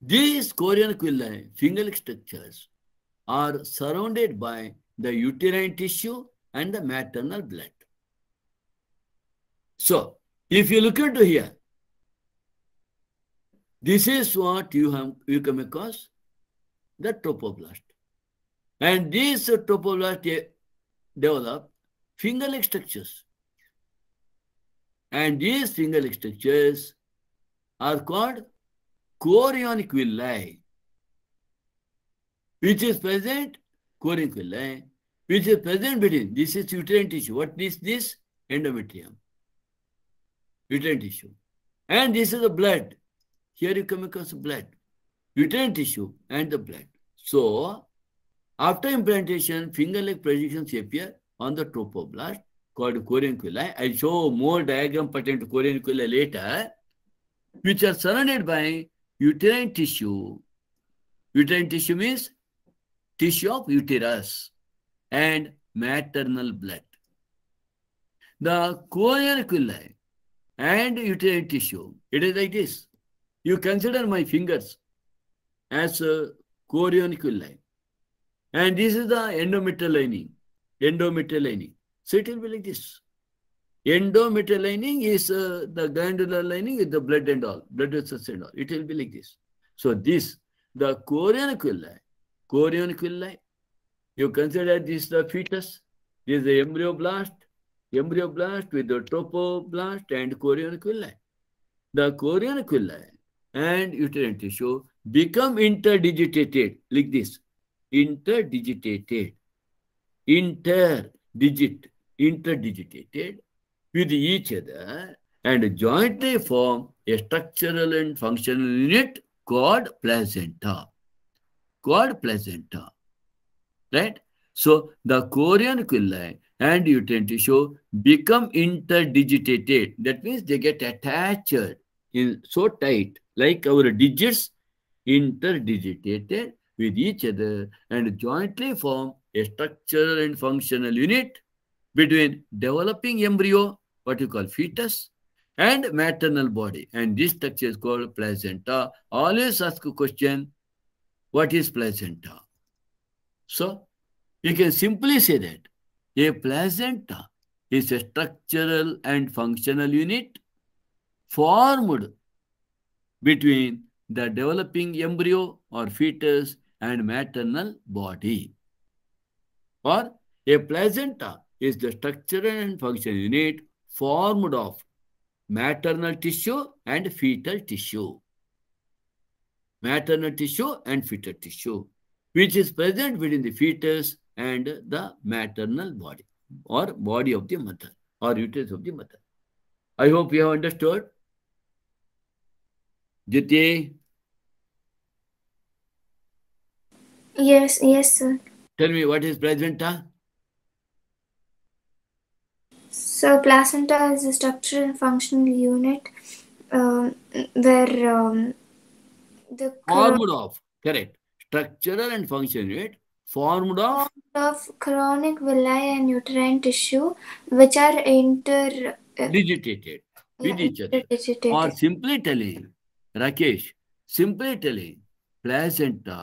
These finger-like structures, are surrounded by the uterine tissue and the maternal blood. So, if you look into here, this is what you have you come across the tropoblast. And these tropoblast eh, develop finger-like structures. And these finger-like structures are called chorionic villi, which is present, chorionic villi, which is present between, this is uterine tissue. What is this? Endometrium. Uterine tissue. And this is the blood. Here you come across blood, uterine tissue and the blood. So, after implantation, finger-like projections appear on the tropoblast called corynquilla. I'll show more diagram pertaining to corynquilla later, which are surrounded by uterine tissue. Uterine tissue means tissue of uterus and maternal blood. The coaguliculi and uterine tissue, it is like this. You consider my fingers as a coaguliculi. And this is the endometrial lining. Endometrial lining. So it will be like this. Endometrial lining is uh, the glandular lining with the blood and all, blood vessels and all. It will be like this. So this, the coroniculli, coroniculli, you consider this the fetus, this is the embryoblast, embryoblast with the tropoblast and coroniculli. The coroniculli and uterine tissue become interdigitated like this, interdigitated, interdigit, interdigitated with each other and jointly form a structural and functional unit called placenta. Called placenta. Right? So the chorion villi and uterine tissue become interdigitated. That means they get attached in so tight, like our digits interdigitated with each other and jointly form a structural and functional unit between developing embryo, what you call fetus, and maternal body. And this structure is called placenta. Always ask a question, what is placenta? So, you can simply say that a placenta is a structural and functional unit formed between the developing embryo or fetus and maternal body. Or a placenta is the structure and function unit formed of maternal tissue and fetal tissue. Maternal tissue and fetal tissue, which is present within the fetus and the maternal body or body of the mother or uterus of the mother. I hope you have understood. Jyoti? Yes, yes, sir. Tell me what is present? Ah? So placenta is a structural and functional unit um, where um, the formed of correct structural and functional unit formed of of chronic villi and uterine tissue which are inter uh, digitated with yeah, each other or simply telling Rakesh simply telling placenta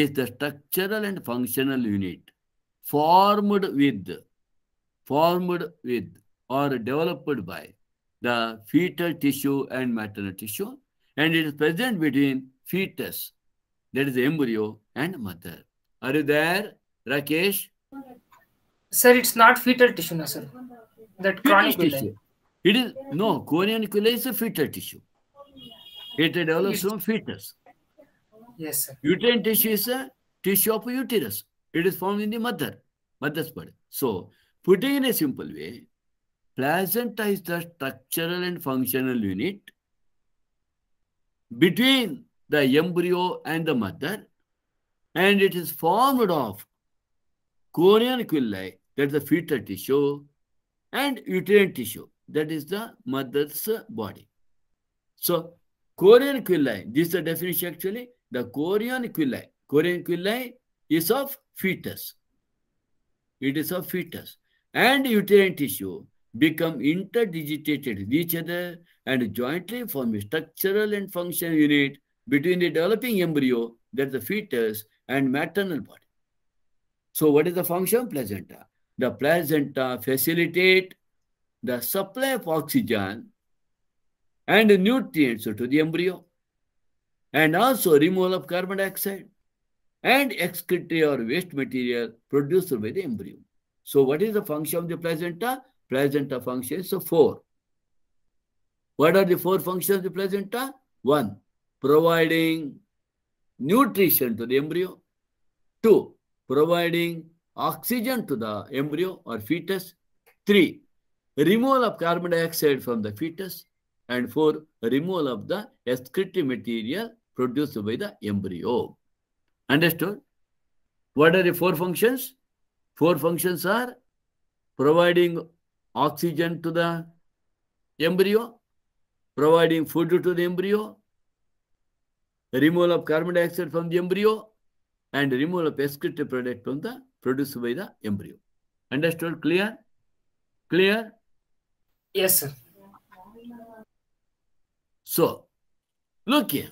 is the structural and functional unit formed with formed with or developed by the fetal tissue and maternal tissue, and it is present between fetus, that is embryo, and mother. Are you there, Rakesh? Sir, it's not fetal tissue, no, sir. That chronic tissue. It is no cornicula is a fetal tissue. It develops from fetus. Yes, sir. Uterine tissue is a tissue of uterus. It is formed in the mother, mother's body. So Putting in a simple way, placenta is the structural and functional unit between the embryo and the mother, and it is formed of corneal quilli, that is the fetal tissue, and uterine tissue, that is the mother's body. So, corneal quilli, this is the definition actually, the corneal quilli. is of fetus. It is of fetus and uterine tissue become interdigitated with each other and jointly form a structural and functional unit between the developing embryo, that is the fetus, and maternal body. So what is the function? Placenta. The placenta facilitate the supply of oxygen and nutrients to the embryo and also removal of carbon dioxide and excretory or waste material produced by the embryo. So what is the function of the placenta? Placenta function is so 4. What are the four functions of the placenta? One, providing nutrition to the embryo. Two, providing oxygen to the embryo or fetus. Three, removal of carbon dioxide from the fetus. And four, removal of the excretory material produced by the embryo. Understood? What are the four functions? Four functions are providing oxygen to the embryo, providing food to the embryo, removal of carbon dioxide from the embryo, and removal of excretory product from the produced by the embryo. Understood? Clear? Clear? Yes, sir. So, look here.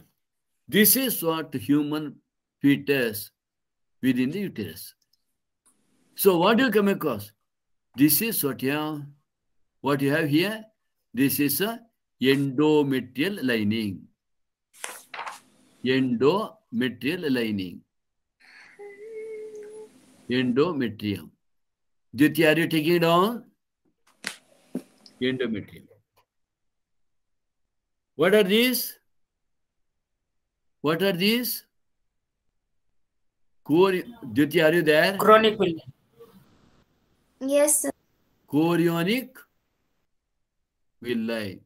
This is what human fetus within the uterus. So what do you come across? This is what you have. What you have here? This is a endometrial lining. Endometrial lining. Endometrium. Diti, are you taking it on? Endometrium. What are these? What are these? Diti, are you there? Chronic Yes, sir. Chorionic villi.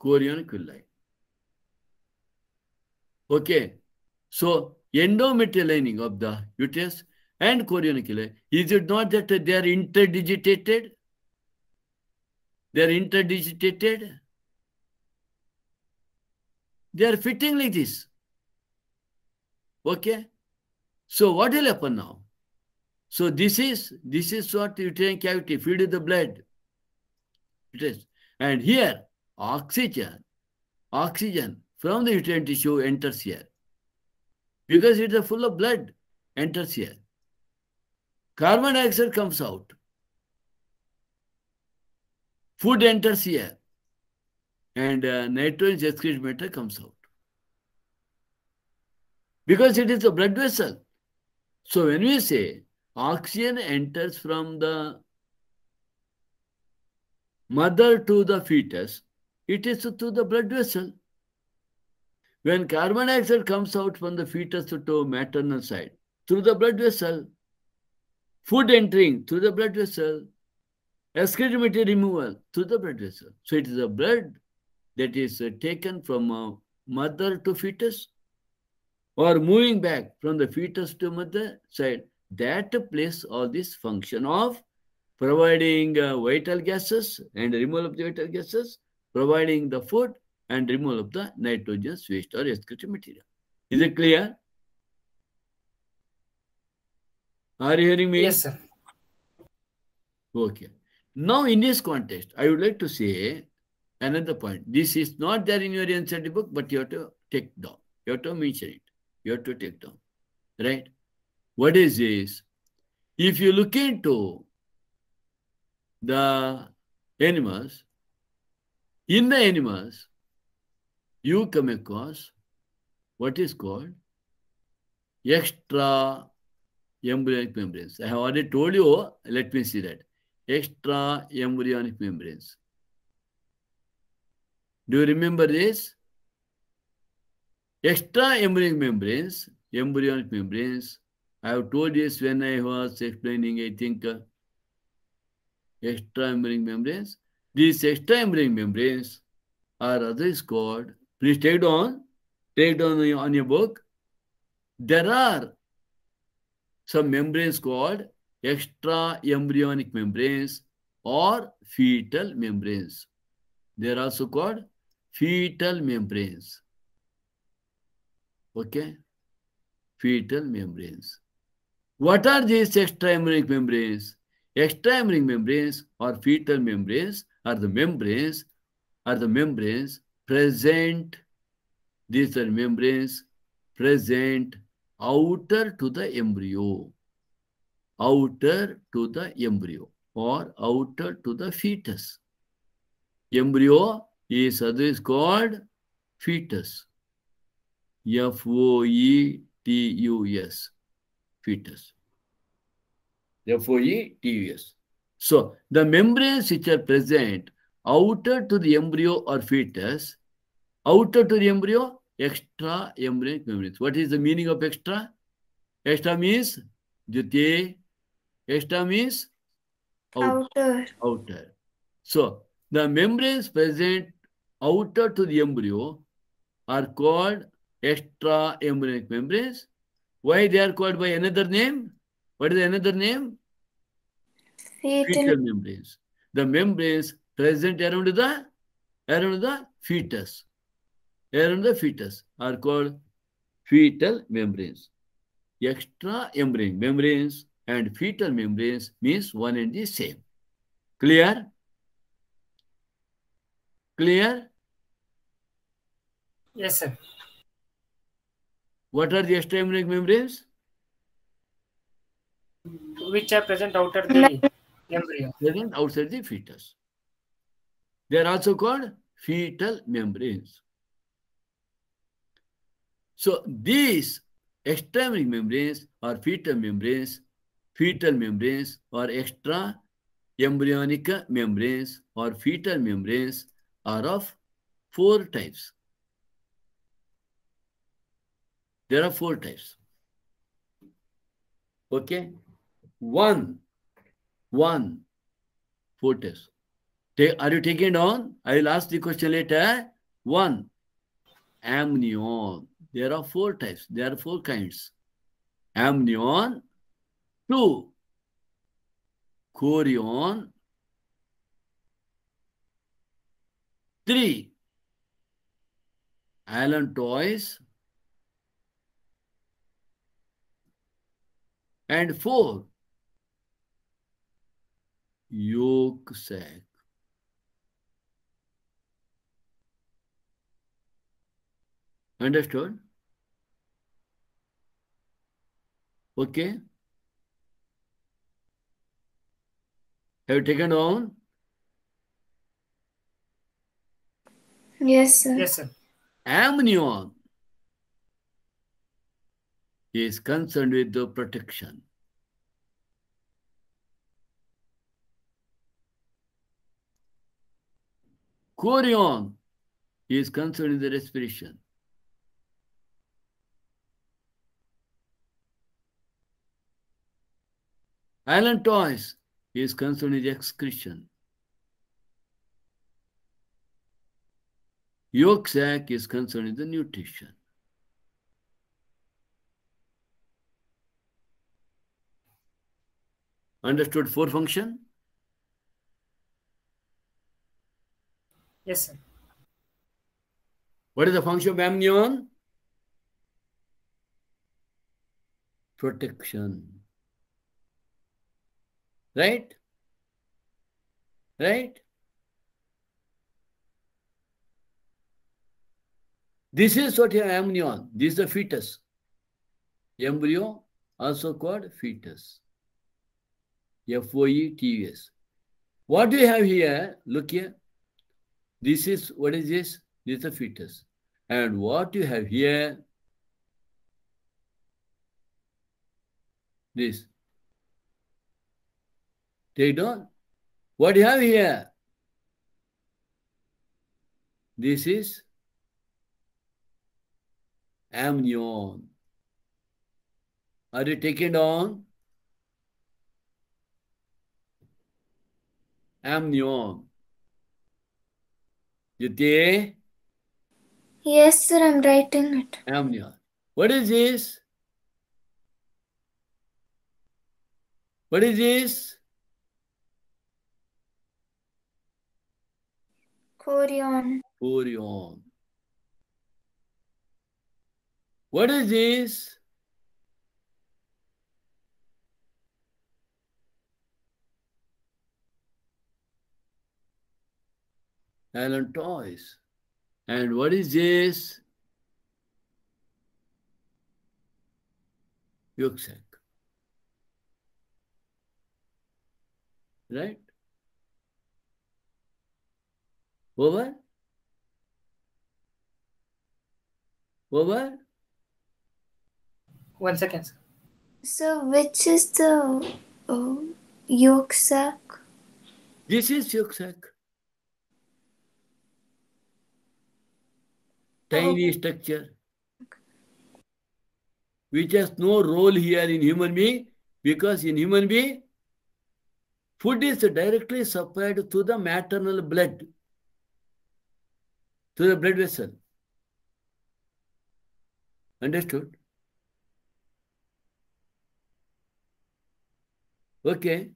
Chorionic villi. Okay. So, endometrial lining of the uterus and chorionic villi. Is it not that they are interdigitated? They are interdigitated? They are fitting like this. Okay? So, what will happen now? So this is this is what uterine cavity feed the blood. It is. And here, oxygen, oxygen from the uterine tissue enters here. Because it is full of blood, enters here. Carbon dioxide comes out. Food enters here. And uh, nitrogen excreted matter comes out. Because it is a blood vessel. So when we say Oxygen enters from the mother to the fetus, it is through the blood vessel. When carbon dioxide comes out from the fetus to maternal side, through the blood vessel, food entering through the blood vessel, excretory removal through the blood vessel. So it is the blood that is uh, taken from a mother to fetus or moving back from the fetus to mother side that plays all this function of providing uh, vital gases and removal of the vital gases, providing the food and removal of the nitrogen waste or excretion material. Is it clear? Are you hearing me? Yes, sir. Okay. Now, in this context, I would like to say another point. This is not there in your NCERT book, but you have to take down. You have to mention it. You have to take down. Right? What is this? If you look into the animals, in the animals, you come across what is called extra embryonic membranes. I have already told you, let me see that. Extra embryonic membranes. Do you remember this? Extra embryonic membranes, embryonic membranes I have told this when I was explaining, I think, uh, extramemory membranes. These extramemory membranes are others called, please take down, take down on your, on your book. There are some membranes called extra embryonic membranes or fetal membranes. They are also called fetal membranes. Okay? Fetal membranes. What are these extramuric membranes? Extramuric membranes or fetal membranes are the membranes are the membranes present. These are membranes present outer to the embryo, outer to the embryo or outer to the fetus. Embryo is otherwise uh, called fetus. F O E T U S fetus therefore TVS. So the membranes which are present outer to the embryo or fetus, outer to the embryo, extra embryonic membranes. What is the meaning of extra? Extra means jute, extra means outer. outer. outer. So the membranes present outer to the embryo are called extra embryonic membranes. Why they are called by another name? What is another name? Fetal membranes. The membranes present around the around the fetus, around the fetus are called fetal membranes. Extra membrane membranes and fetal membranes means one and the same. Clear? Clear? Yes, sir. What are the extramembrane membranes? which are present outer the embryo. Present outside the fetus. They are also called fetal membranes. So these external membranes or fetal membranes, fetal membranes or extra embryonic membranes or fetal membranes are of four types. There are four types. Okay one, one Take, are you taking it on? I will ask the question later. One, amnion. There are four types. There are four kinds. Amnion. Two, chorion. Three, toys And four, yok ise Understood? Okay? Have you taken on? Yes, sir. Yes, sir. Amnion is concerned with the protection. Chorion is in the respiration. Island toys is in the excretion. Yolk sac is in the nutrition. Understood four function? Yes, sir. What is the function of amnion? Protection. Right? Right? This is what your amnion. This is the fetus. Embryo, also called fetus. F-O-E-T-U-S. What do you have here? Look here. This is, what is this? This is a fetus. And what you have here, this. Take down. What you have here? This is amnion. Are you taking on? Amnion. You day? Yes, sir. I'm writing it. Amnion. What is this? What is this? Corion. Corion. What is this? Allen toys. And what is this? Yuksak. Right? Over? Over? One second. So, which is the oh, yolk sac? This is yolk sac. tiny structure, which has no role here in human being, because in human being, food is directly supplied through the maternal blood, through the blood vessel. Understood? Okay.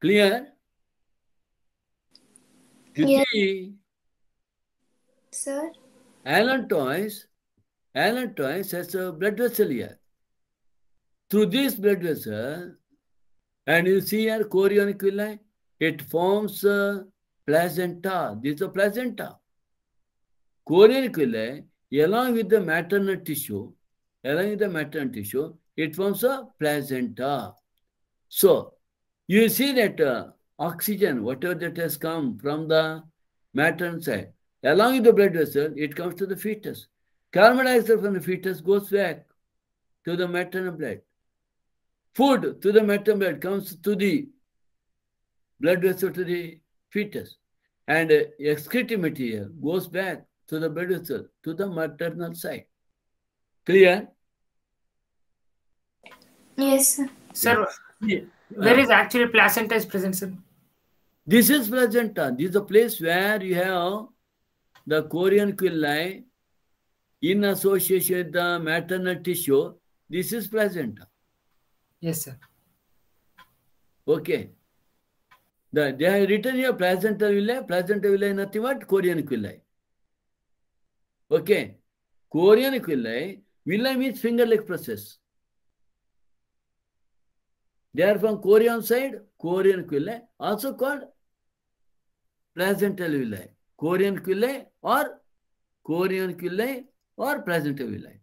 Clear? You Sir? Allantois, Allantois has a blood vessel here. Through this blood vessel, and you see here chorioniculi, it forms a placenta. This is a placenta. Chorioniculi, along with the maternal tissue, along with the maternal tissue, it forms a placenta. So, you see that uh, oxygen, whatever that has come from the maternal side, along with the blood vessel, it comes to the fetus. Carbon dioxide from the fetus goes back to the maternal blood. Food to the maternal blood comes to the blood vessel to the fetus. And uh, excretory material goes back to the blood vessel, to the maternal side. Clear? Yes, sir. Sir, actually placenta is present, sir. This is present This is a place where you have the Korean quillae in association with the maternal tissue. This is present. Yes, sir. Okay. The, they have written here placental villi. Placental villi nothing but Korean quillae. Okay. Korean quillae. Villi means finger-like process. They are from Korean side, Korean quillae, also called placental villi, corionculli or corionculli or placenta villi.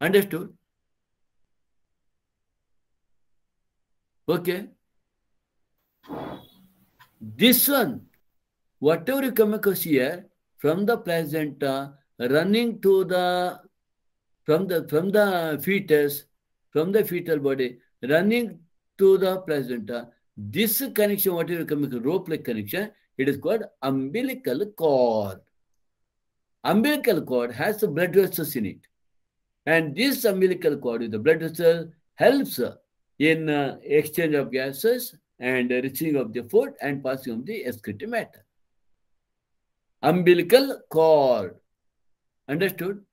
Understood? Okay. This one, whatever you come across here, from the placenta running to the from the from the fetus, from the fetal body, running to the placenta, this connection, what is a rope-like connection, it is called umbilical cord. Umbilical cord has the blood vessels in it. And this umbilical cord with the blood vessel helps in uh, exchange of gases and reaching of the food and passing of the excretory matter. Umbilical cord. Understood?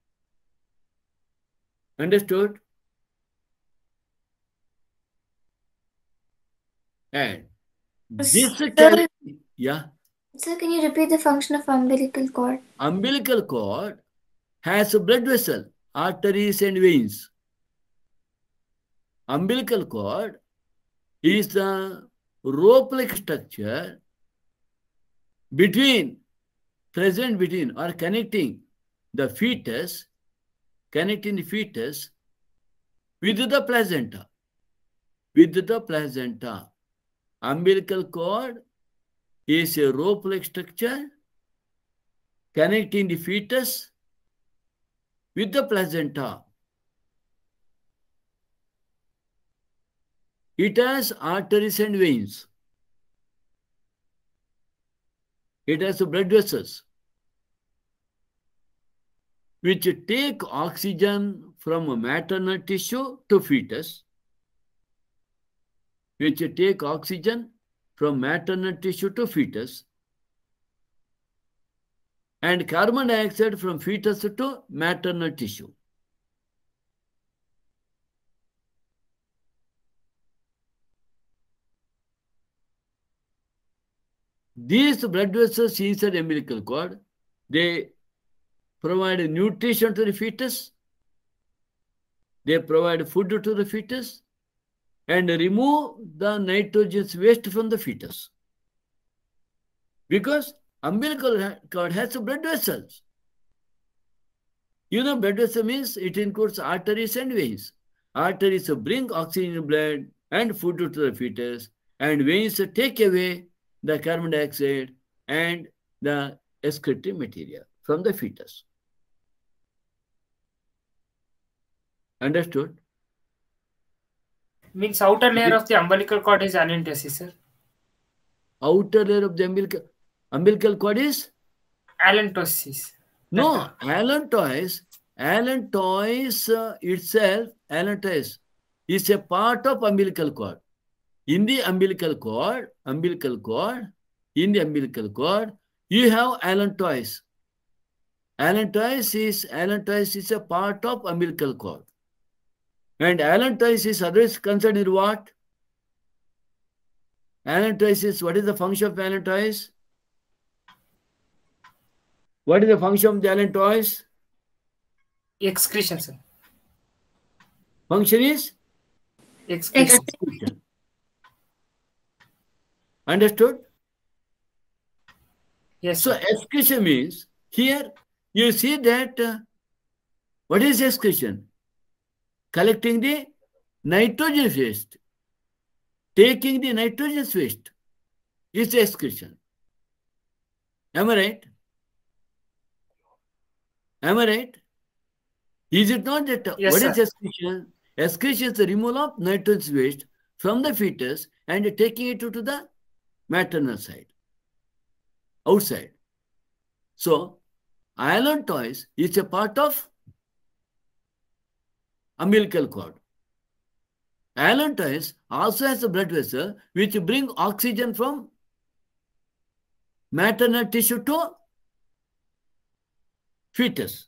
Understood? And this sir, can, yeah. Sir, can you repeat the function of umbilical cord? Umbilical cord has a blood vessel, arteries and veins. Umbilical cord is the rope-like structure between, present between or connecting the fetus, connecting the fetus with the placenta, with the placenta umbilical cord is a rope-like structure connecting the fetus with the placenta. It has arteries and veins. It has blood vessels which take oxygen from maternal tissue to fetus which take oxygen from maternal tissue to fetus and carbon dioxide from fetus to maternal tissue. These blood vessels inside umbilical cord, they provide nutrition to the fetus. They provide food to the fetus and remove the nitrogenous waste from the fetus. Because umbilical cord has blood vessels. You know, blood vessel means it includes arteries and veins. Arteries bring oxygen blood and food to the fetus, and veins take away the carbon dioxide and the excretory material from the fetus. Understood? Means outer layer of the umbilical cord is anantasis, sir. Outer layer of the umbilical, umbilical cord is? Allantosis. No, allantois, allantois uh, itself, allantois is a part of umbilical cord. In the umbilical cord, umbilical cord, in the umbilical cord, you have allantois. Allantois is, allantois is a part of umbilical cord. And allantois is otherwise concerned is what? Allantois is, what is the function of allantois? What is the function of the allantois? Excretion, sir. Function is? Excretion. Excretion. Understood? Yes. So excretion means, here you see that, uh, what is excretion? collecting the nitrogen waste, taking the nitrogen waste is excretion. Am I right? Am I right? Is it not that yes, what sir. is excretion? Excretion is the removal of nitrogen waste from the fetus and taking it to the maternal side, outside. So, iron toys is a part of umbilical cord. Allantois also has a blood vessel which bring oxygen from maternal tissue to fetus.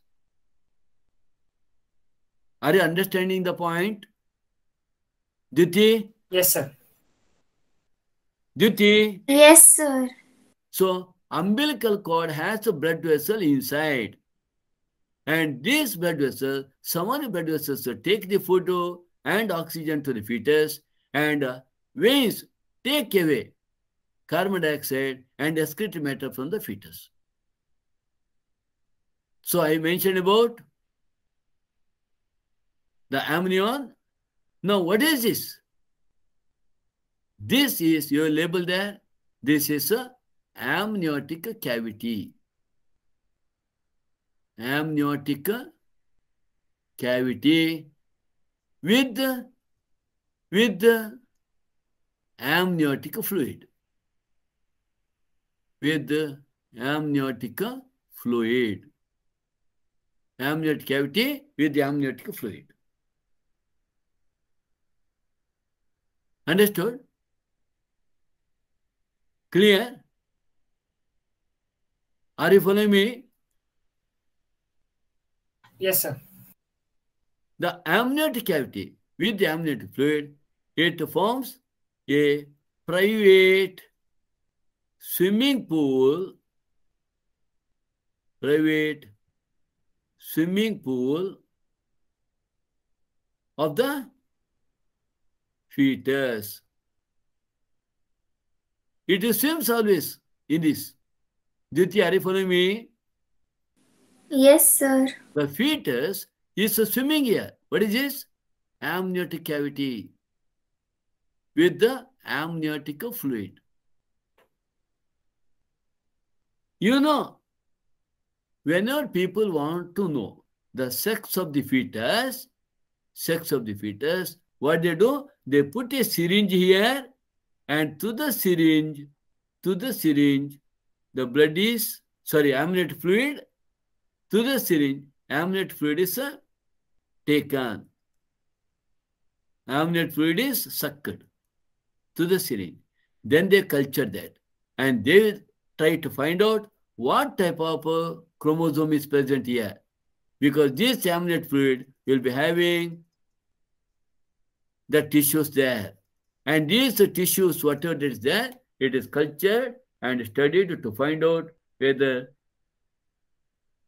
Are you understanding the point? Duty? Yes, sir. Duty? Yes, sir. So, umbilical cord has a blood vessel inside. And these blood vessels, some of the blood vessels so take the food and oxygen to the fetus, and uh, veins take away carbon dioxide and excreted matter from the fetus. So I mentioned about the amnion. Now what is this? This is your label there. This is a amniotic cavity amniotic cavity with, with amniotic fluid. With amniotic fluid. Amniotic cavity with amniotic fluid. Understood? Clear? Are you following me? Yes, sir. The amniotic cavity with the amniotic fluid, it forms a private swimming pool, private swimming pool of the fetus. It swims always in this. you Diti Arifanomi Yes, sir. The fetus is swimming here. What is this? Amniotic cavity with the amniotic fluid. You know, whenever people want to know the sex of the fetus, sex of the fetus, what they do? They put a syringe here and to the syringe, to the syringe, the blood is, sorry, amniotic fluid through the syringe, amniotic fluid is uh, taken. Amniotic fluid is sucked through the syringe. Then they culture that. And they try to find out what type of uh, chromosome is present here. Because this amniotic fluid will be having the tissues there. And these tissues, whatever is there, it is cultured and studied to find out whether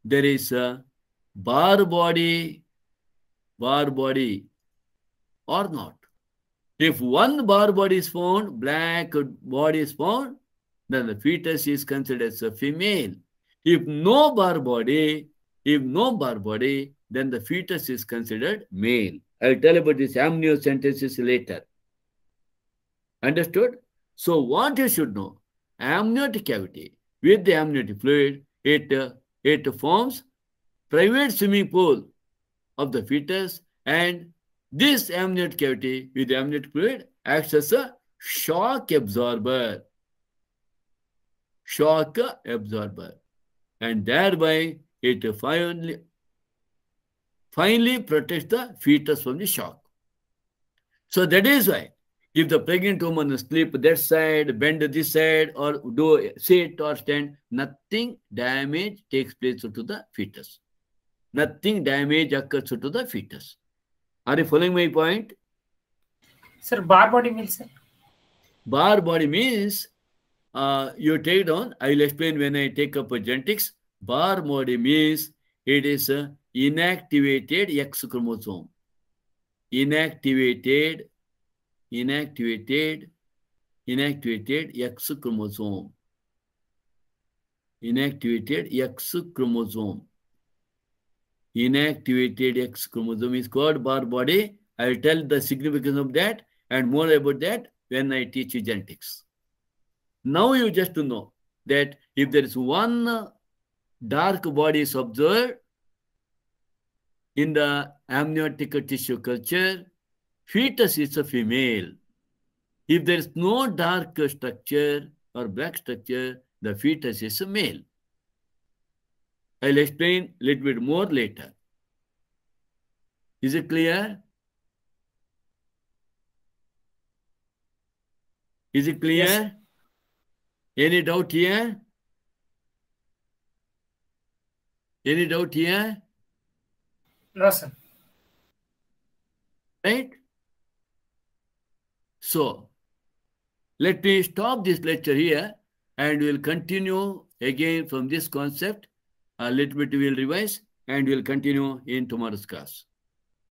there is a bar body, bar body or not. If one bar body is found, black body is found, then the fetus is considered as a female. If no bar body, if no bar body, then the fetus is considered male. I'll tell about this amniocentesis later. Understood? So what you should know, amniotic cavity, with the amniotic fluid, it uh, it forms private swimming pool of the fetus and this amniotic cavity with amniotic fluid acts as a shock absorber. Shock absorber. And thereby it finally, finally protects the fetus from the shock. So that is why if the pregnant woman sleep that side, bend this side, or do sit or stand, nothing damage takes place to the fetus. Nothing damage occurs to the fetus. Are you following my point? Sir, bar body means. Sir. Bar body means uh, you take down. I will explain when I take up genetics. Bar body means it is an inactivated X chromosome. Inactivated inactivated inactivated X chromosome. Inactivated X chromosome. Inactivated X chromosome is called bar body. I'll tell the significance of that and more about that when I teach you genetics. Now you just to know that if there is one dark body is observed in the amniotic tissue culture, fetus is a female. If there is no dark structure or black structure, the fetus is a male. I'll explain a little bit more later. Is it clear? Is it clear? Yes. Any doubt here? Any doubt here? No, sir. Right? So, let me stop this lecture here and we'll continue again from this concept. A uh, little bit we'll revise and we'll continue in tomorrow's class.